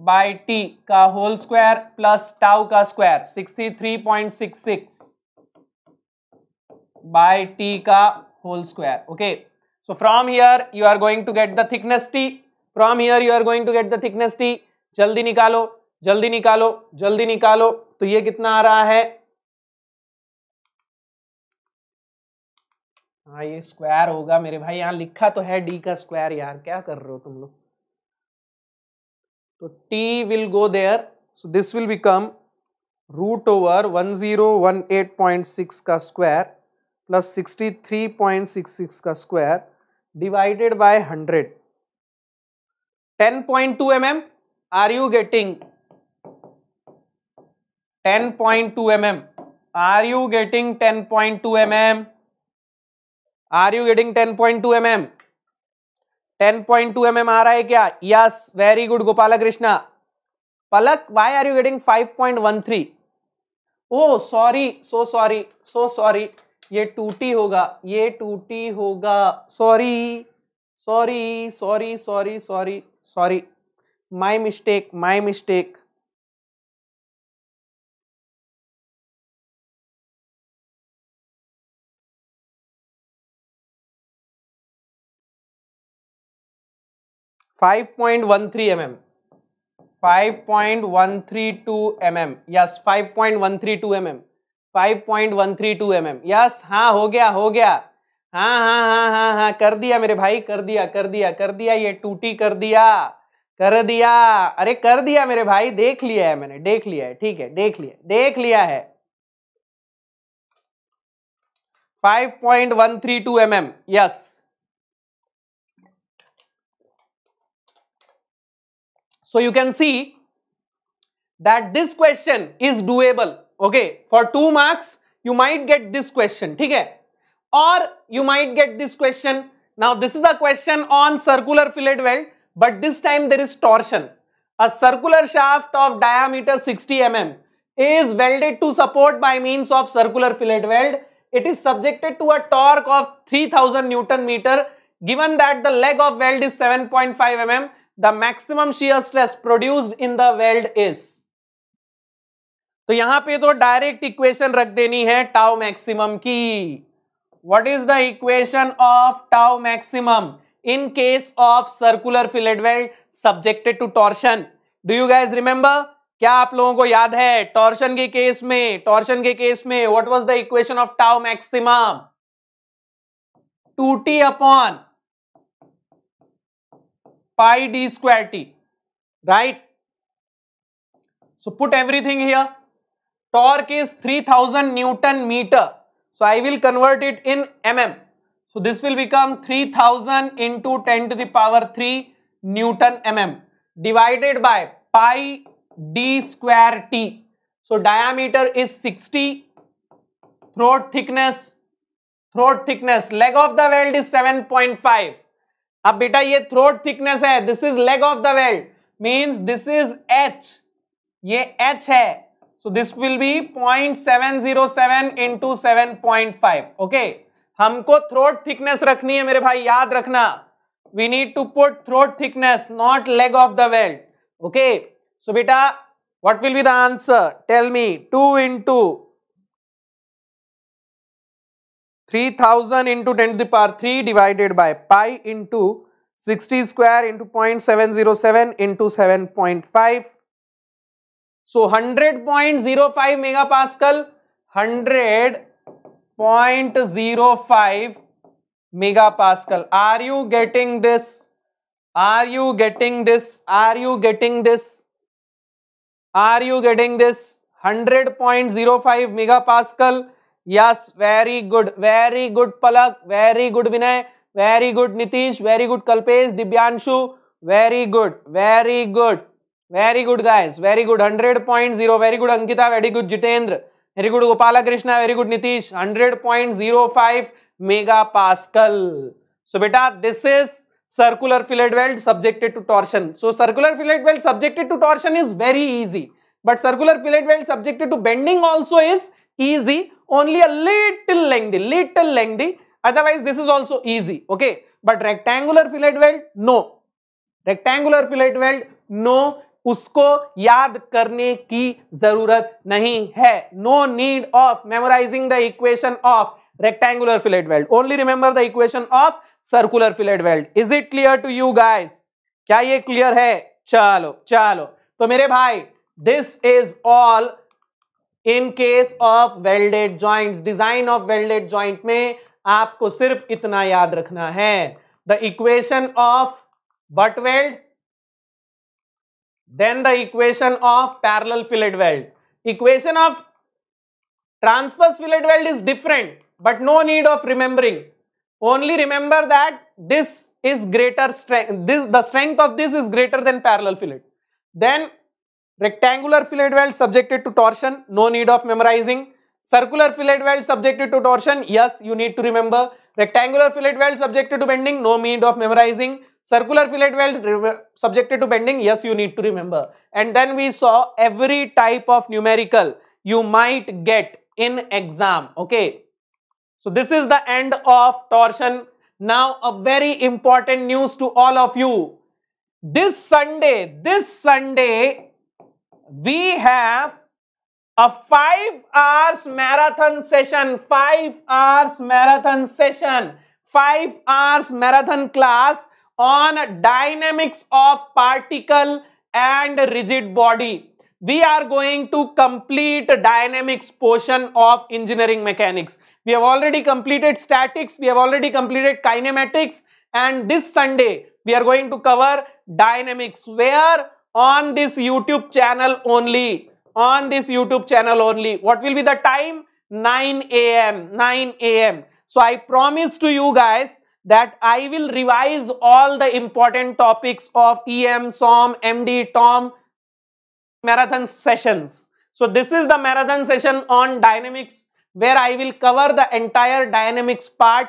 by T का whole square plus tau का square sixty three point six six by T का whole square okay so from here you are going to get the thickness T from here you are going to get the thickness T जल्दी निकालो जल्दी निकालो जल्दी निकालो तो ये कितना आ रहा है हाँ ये स्क्वायर होगा मेरे भाई यहां लिखा तो है डी का स्क्वायर यार क्या कर रहे हो तुम लोग तो T will go there so this will become root over one zero one eight point six का square plus sixty three point six six का square divided by hundred ten point two M M are you getting 10.2 point two M M are you getting ten point two M M are you getting ten point two M M ten point two M M आ रहा है क्या yes very good Gopal Krishna Palak why are you getting five point one three oh sorry so sorry so sorry ये टूटी होगा ये टूटी होगा sorry sorry sorry sorry sorry sorry my mistake my mistake five point one three M M five point one three two M M yes five point one three two M M five point one three two M M yes हाँ हो गया हो गया हाँ हाँ हाँ हाँ हाँ कर दिया मेरे भाई कर दिया कर दिया कर दिया ये टूटी कर दिया कर दिया अरे कर दिया मेरे भाई देख लिया है मैंने देख लिया है ठीक है देख लिया देख लिया है 5.132 mm yes So you can see that this question is doable. Okay, for 2 marks, you might get this question, okay? Or you might get this question. Now this is a question on circular fillet weld, but this time there is torsion. A circular shaft of diameter 60 mm is welded to support by means of circular fillet weld. It is subjected to a torque of 3000 Newton meter. Given that the leg of weld is 7.5 mm, the maximum shear stress produced in the weld is तो यहां पे तो direct equation रख देनी है tau maximum की what is the equation of tau maximum in case of circular fillet weld subjected to torsion do you guys remember क्या आप लोगों को याद है टॉर्शन के केस में टॉर्शन के केस में what was the equation of tau maximum two T upon pi d square t, right? So put everything here. Torque is 3000 Newton meter. So I will convert it in mm. So this will become 3000 into 10 to the power 3 Newton mm divided by pi d square t. So diameter is 60, throat thickness, throat thickness, leg of the weld is 7.5. अब बेटा ये throat thickness है this is leg of the weld means this is H ये H है so this will be point seven zero seven into seven point five okay हमको throat thickness रखनी है मेरे भाई याद रखना we need to put throat thickness not leg of the weld okay so बेटा what will be the answer tell me 2 into 3000 into 10 to the power 3 divided by pi into 60 square into 0.707 into 7.5. So 100.05 megapascal, 100.05 megapascal. Are you getting this? Are you getting this? Are you getting this? Are you getting this? 100.05 megapascal. Yes very good very good Palak very good Vinay very good Nitish very good Kalpesh Divyanshu very good very good very good guys very good hundred point zero very good Ankita very good Jitendra very good Gopal Krishna very good Nitish hundred point zero five megapascal so बेटा this is circular fillet weld subjected to torsion so circular fillet weld subjected to torsion is very easy but circular fillet weld subjected to bending also is easy only a little lengthy little lengthy otherwise this is also easy okay but rectangular fillet weld no rectangular fillet weld no उसको याद करने की जरूरत नहीं है no need of memorizing the equation of rectangular fillet weld only remember the equation of circular fillet weld is it clear to you guys क्या ये clear है चलो चलो तो मेरे भाई this is all in case of welded joints design of welded joint में आपको सिर्फ इतना याद रखना है the equation of butt weld then the equation of parallel fillet weld equation of transverse fillet weld is different but no need of remembering only remember that this is greater strength this the strength of this is greater than parallel fillet then Rectangular fillet weld subjected to torsion, no need of memorizing. Circular fillet weld subjected to torsion, yes, you need to remember. Rectangular fillet weld subjected to bending, no need of memorizing. Circular fillet weld subjected to bending, yes, you need to remember. And then we saw every type of numerical you might get in exam, okay. So this is the end of torsion. Now a very important news to all of you. This Sunday, this Sunday we have a 5 hours marathon session, 5 hours marathon session, 5 hours marathon class on dynamics of particle and rigid body. We are going to complete dynamics portion of engineering mechanics. We have already completed statics, we have already completed kinematics and this Sunday we are going to cover dynamics where on this YouTube channel only. On this YouTube channel only. What will be the time? 9 a.m. 9 a.m. So I promise to you guys that I will revise all the important topics of EM, SOM, MD, TOM marathon sessions. So this is the marathon session on dynamics where I will cover the entire dynamics part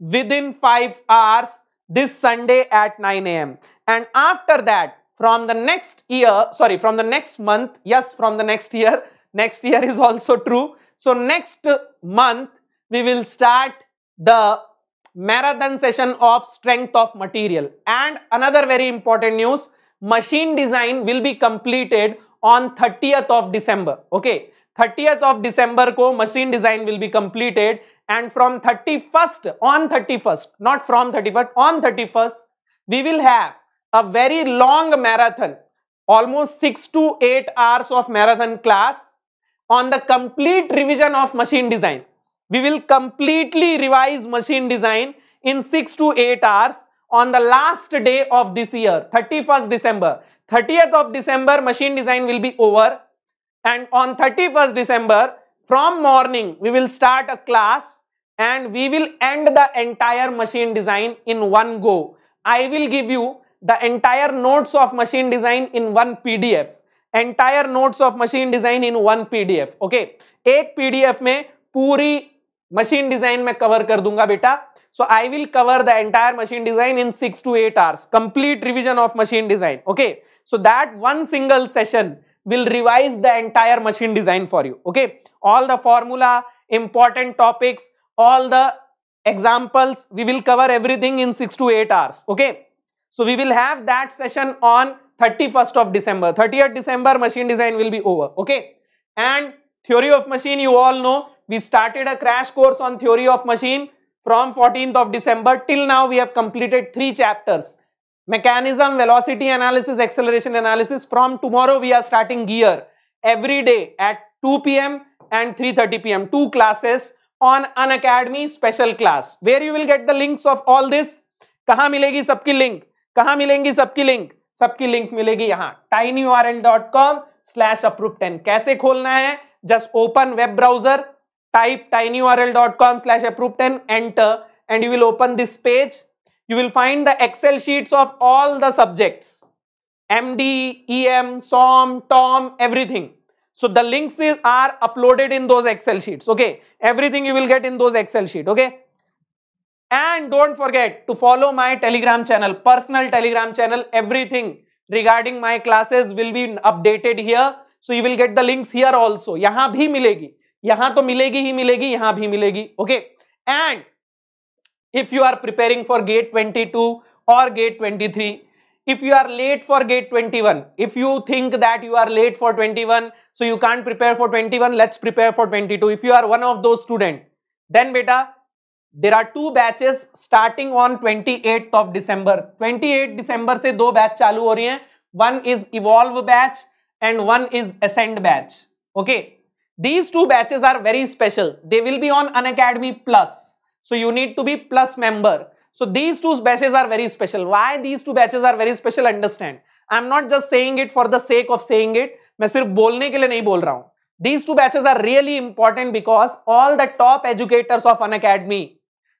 within 5 hours this Sunday at 9 a.m. And after that, from the next year, sorry, from the next month, yes, from the next year, next year is also true. So, next month, we will start the marathon session of strength of material. And another very important news, machine design will be completed on 30th of December. Okay, 30th of December ko machine design will be completed and from 31st, on 31st, not from 31st, on 31st, we will have a very long marathon, almost 6 to 8 hours of marathon class on the complete revision of machine design. We will completely revise machine design in 6 to 8 hours on the last day of this year, 31st December. 30th of December, machine design will be over. And on 31st December, from morning, we will start a class and we will end the entire machine design in one go. I will give you the entire notes of machine design in one PDF. Entire notes of machine design in one PDF. Okay. एक PDF में पूरी machine design में cover कर दूंगा बेटा. So I will cover the entire machine design in 6 to 8 hours. Complete revision of machine design. Okay. So that one single session will revise the entire machine design for you. Okay. All the formula, important topics, all the examples, we will cover everything in 6 to 8 hours. Okay. So we will have that session on 31st of December. 30th December machine design will be over. Okay. And theory of machine you all know we started a crash course on theory of machine from 14th of December till now we have completed three chapters. Mechanism, velocity analysis, acceleration analysis. From tomorrow we are starting gear every day at 2 p.m. and 3.30 p.m. Two classes on an academy special class. Where you will get the links of all this. कहाँ मिलेगी सबकी link कहा मिलेंगी सबकी link सबकी link मिलेगी यहां tiny U R N dot com slash approve ten कैसे खोलना है just open web browser type tiny R L dot com slash approve ten enter and you will open this page you will find the excel sheet of all the subject M D E M SOM TOM everything so the links are uploaded in those excel sheets okay everything you will get in those excel sheet okay okay? And don't forget to follow my telegram channel, personal telegram channel, everything regarding my classes will be updated here. So you will get the links here also. यहाँ bhi milegi. यहाँ to milegi hi milegi. यहाँ bhi milegi. Okay. And if you are preparing for gate 22 or gate 23 if you are late for gate 21 if you think that you are late for 21 so you can't prepare for 21 let's prepare for 22 if you are one of those student then beta there are two batches starting on 28th of December. 28th December se do batch chalu हो रही है one is evolve batch and one is ascend batch these two batches are very special they will be on unacademy plus so you need to be plus member so these two batches are very special why these two batches are very special understand i am not just saying it for the sake of saying it main sirf bolne ke liye bol raha hu these two batches are really important because all the top educators of unacademy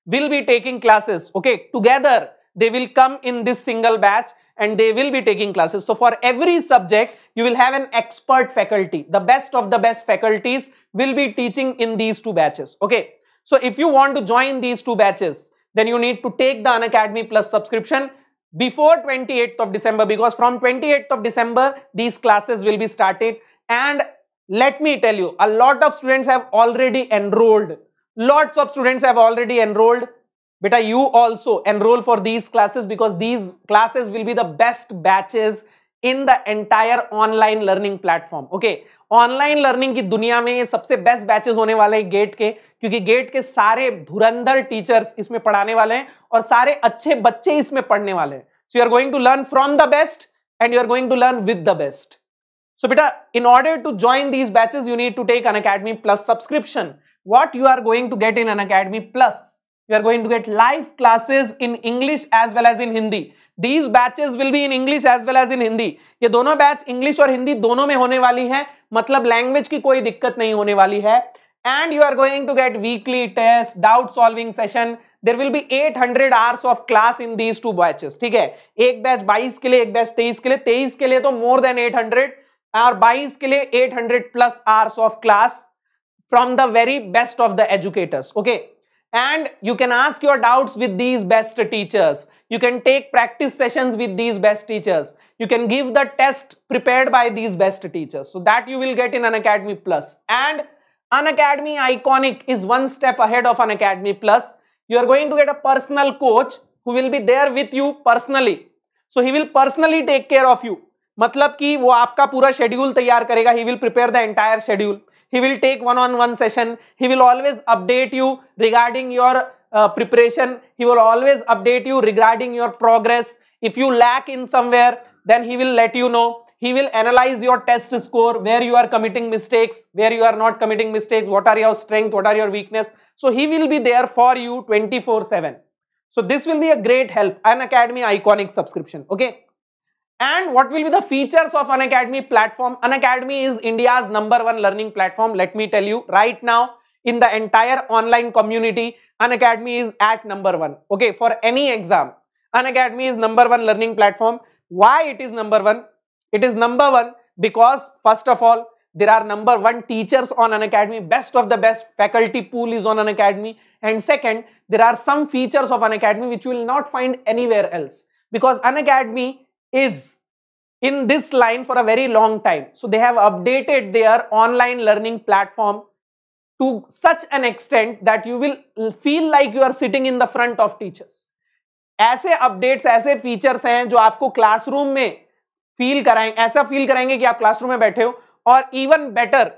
will be taking classes. Okay, together they will come in this single batch and they will be taking classes. So for every subject, you will have an expert faculty. The best of the best faculties will be teaching in these two batches. Okay, so if you want to join these two batches, then you need to take the Unacademy Plus subscription before 28th of December because from 28th of December, these classes will be started. And let me tell you, a lot of students have already enrolled lots of students have already enrolled beta you also enroll for these classes because these classes will be the best batches in the entire online learning platform okay online learning की दुनिया में ये सबसे best batches होने वाले हैं gate के क्योंकि गेट के सारे धुरंधर टीचर्स इसमें पढ़ाने वाले हैं और सारे अच्छे बच्चे इसमें पढ़ने वाले हैं so you are going to learn from the best and you are going to learn with the best so बेटा in order to join these batches you need to take Unacademy plus subscription what you are going to get in an academy plus you are going to get live classes in English as well as in Hindi. These batches will be in English as well as in Hindi. ये दोनों batch English और Hindi दोनों में होने वाली है मतलब language की कोई दिक्कत नहीं होने वाली है and you are going to get weekly test doubt solving session there will be 800 hundred hours of class in these two batches ठीक है एक बैच 22 के लिए एक बैच 23 के लिए 23 के लिए तो मोर देन 800 और 22 के लिए 800 plus hours of class from the very best of the educators. Okay. And you can ask your doubts with these best teachers. You can take practice sessions with these best teachers. You can give the test prepared by these best teachers. So that you will get in an Academy Plus. And an Academy Iconic is one step ahead of an Academy Plus. You are going to get a personal coach who will be there with you personally. So he will personally take care of you. मतलब कि वो आपका पूरा schedule तैयार करेगा He will prepare the entire schedule. He will take one-on-one session. He will always update you regarding your uh, preparation. He will always update you regarding your progress. If you lack in somewhere, then he will let you know. He will analyze your test score, where you are committing mistakes, where you are not committing mistakes, what are your strength? what are your weakness. So he will be there for you 24-7. So this will be a great help, an Academy Iconic subscription. Okay and what will be the features of Unacademy platform? Unacademy is India's number one learning platform. Let me tell you right now in the entire online community, Unacademy is at number one. Okay, for any exam, Unacademy is number one learning platform. Why it is number one? It is number one because first of all, there are number one teachers on an academy best of the best faculty pool is on an academy and second there are some features of an academy which you will not find anywhere else because an academy is in this line for a very long time. So they have updated their online learning platform to such an extent that you will feel like you are sitting in the front of teachers. ऐसे updates ऐसे features हैं जो आपको classroom में feel कराएंगे ऐसा feel कराएंगे कि आप क्लासरूम में बैठे हो और इवन बेटर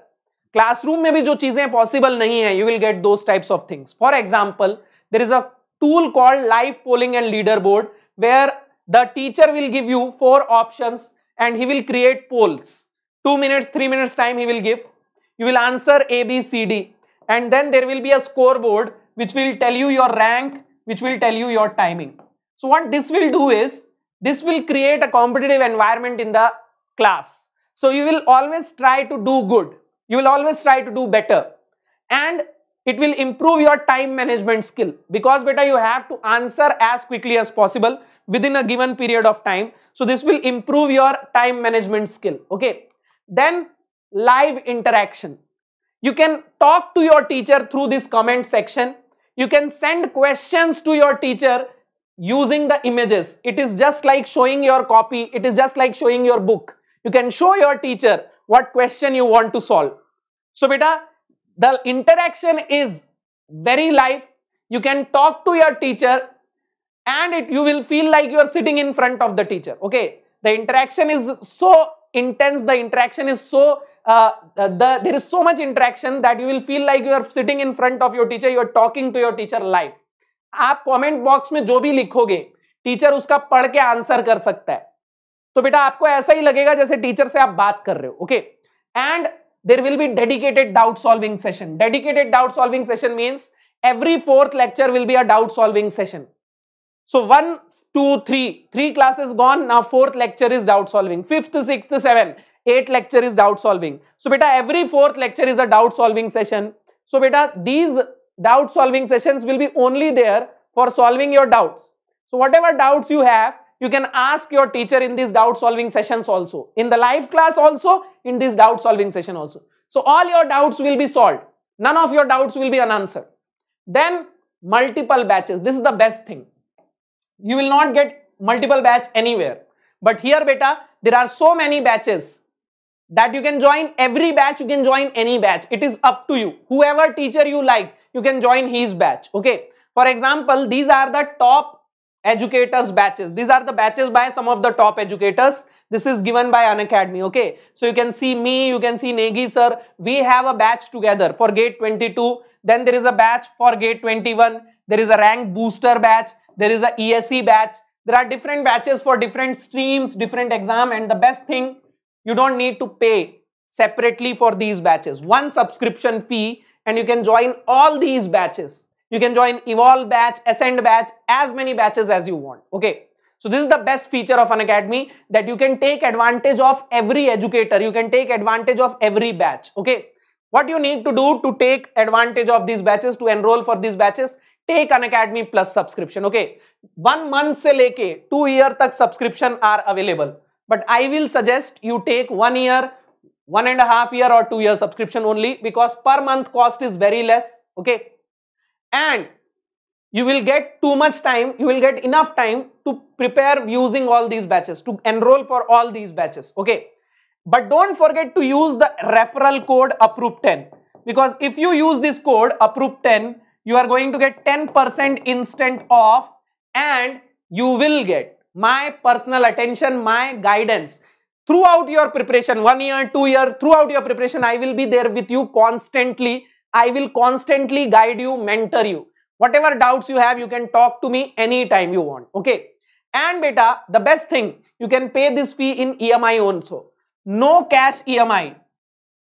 क्लासरूम में भी जो चीजें पॉसिबल नहीं है you will get those types of things for example there is a tool called live polling and leader board where the teacher will give you four options and he will create polls. Two minutes, three minutes time he will give. You will answer A, B, C, D. And then there will be a scoreboard which will tell you your rank, which will tell you your timing. So what this will do is, this will create a competitive environment in the class. So you will always try to do good. You will always try to do better. And it will improve your time management skill because beta you have to answer as quickly as possible within a given period of time. So this will improve your time management skill. Okay. Then live interaction. You can talk to your teacher through this comment section. You can send questions to your teacher using the images. It is just like showing your copy. It is just like showing your book. You can show your teacher what question you want to solve. So beta, the interaction is very live. You can talk to your teacher and it, you will feel like you are sitting in front of the teacher. Okay, the interaction is so intense, the interaction is so, uh, the, the, there is so much interaction that you will feel like you are sitting in front of your teacher, you are talking to your teacher live. आप comment box में jo bhi likhoge, teacher uska पढ़ के answer कर सकता है तो बेटा आपको ऐसा ही लगेगा जैसे टीचर से आप बात कर रहे हो okay and there will be dedicated doubt solving session dedicated doubt every fourth lecture will be a doubt solving session so one, two, three, three classes gone. Now fourth lecture is doubt solving. Fifth, sixth, seventh, eighth lecture is doubt solving. So beta, every fourth lecture is a doubt solving session. So beta, these doubt solving sessions will be only there for solving your doubts. So whatever doubts you have, you can ask your teacher in these doubt solving sessions also. In the live class also, in this doubt solving session also. So all your doubts will be solved. None of your doubts will be unanswered. Then multiple batches. This is the best thing you will not get multiple batch anywhere. But here beta, there are so many batches that you can join every batch, you can join any batch. It is up to you. Whoever teacher you like, you can join his batch. Okay. For example, these are the top educators batches. These are the batches by some of the top educators. This is given by an academy. Okay. So you can see me, you can see Negi sir. We have a batch together for gate 22. Then there is a batch for gate 21. There is a rank booster batch there is a ESE batch. There are different batches for different streams, different exam and the best thing, you don't need to pay separately for these batches. One subscription fee and you can join all these batches. You can join Evolve batch, Ascend batch, as many batches as you want. Okay. So this is the best feature of an academy that you can take advantage of every educator. You can take advantage of every batch. Okay. What you need to do to take advantage of these batches, to enroll for these batches Take an Academy Plus subscription. Okay, one month से लेके two year Subscription are available, but I will suggest you take one year, one and a half year or two year subscription only because per month cost is very less okay and you will get too much time you will get enough time to prepare using all these batches to enroll for all these batches okay but don't forget to use the referral code approve 10 because if you use this code approve 10 you are going to get 10% instant off and you will get my personal attention, my guidance. Throughout your preparation, one year, two year, throughout your preparation, I will be there with you constantly. I will constantly guide you, mentor you. Whatever doubts you have, you can talk to me anytime you want. Okay. And beta, the best thing, you can pay this fee in EMI also. No cash EMI.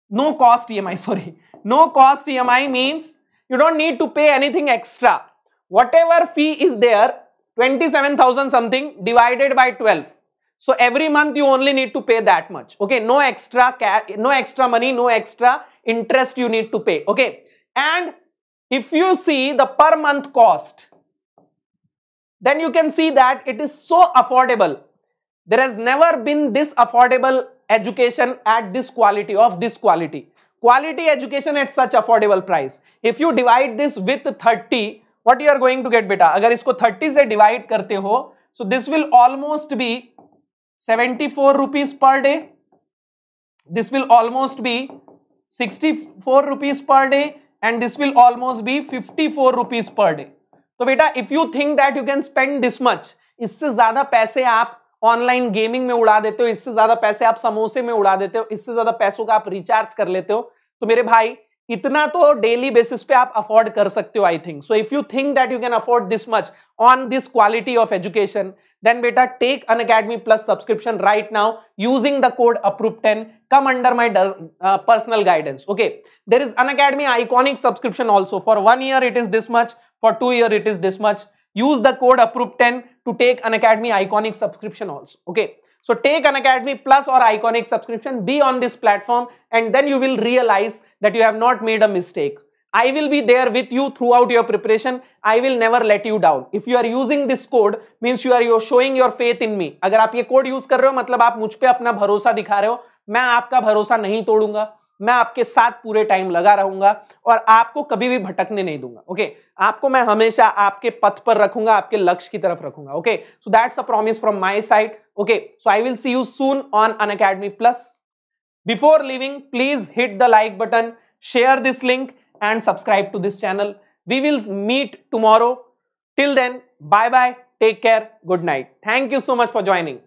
No cost EMI, sorry. No cost EMI means you don't need to pay anything extra. Whatever fee is there, 27,000 something divided by 12. So every month you only need to pay that much. Okay, no extra no extra money, no extra interest you need to pay. Okay, and if you see the per month cost, then you can see that it is so affordable. There has never been this affordable education at this quality of this quality. quality education at such affordable price if you divide this with 30 what you are going to get beta agar isko 30 se divide karte ho so this will almost be 74 rupees per day this will almost be 64 rupees per day and this will almost be 54 rupees per day so beta if you think that you can spend this much isse zyada paise aap online gaming में उड़ा देते हो इससे ज्यादा पैसे आप समोसे में उड़ा देते हो इससे ज्यादा पैसों का आप रिचार्ज कर लेते हो तो मेरे भाई इतना तो डेली बेसिस पे आप अफोर्ड कर सकते हो I think so if you think that you can afford this much on this quality of education then बेटा take Unacademy plus subscription right now using the code approve ten come under my personal guidance okay there is Unacademy iconic subscription also for one year it is this much for two year it is this much use the code approve ten to take Unacademy iconic subscription also okay So take an Academy Plus or Iconic subscription, be on this platform and then you will realize that you have not made a mistake. I will be there with you throughout your preparation. I will never let you down. If you are using this code, means you are you're showing your faith in me. अगर आप ये code use कर रहे हो मतलब आप मुझ पे अपना भरोसा दिखा रहे हो मैं आपका भरोसा नहीं तोड़ूंगा मैं आपके साथ पूरे टाइम लगा रहूंगा और आपको कभी भी भटकने नहीं दूंगा ओके आपको मैं हमेशा आपके पथ पर रखूंगा आपके लक्ष्य की तरफ रखूंगा okay so that's a promise from my side okay so I will see you soon on Unacademy plus before leaving please hit the like button share this link and subscribe to this channel we will meet tomorrow till then bye bye take care good night thank you so much for joining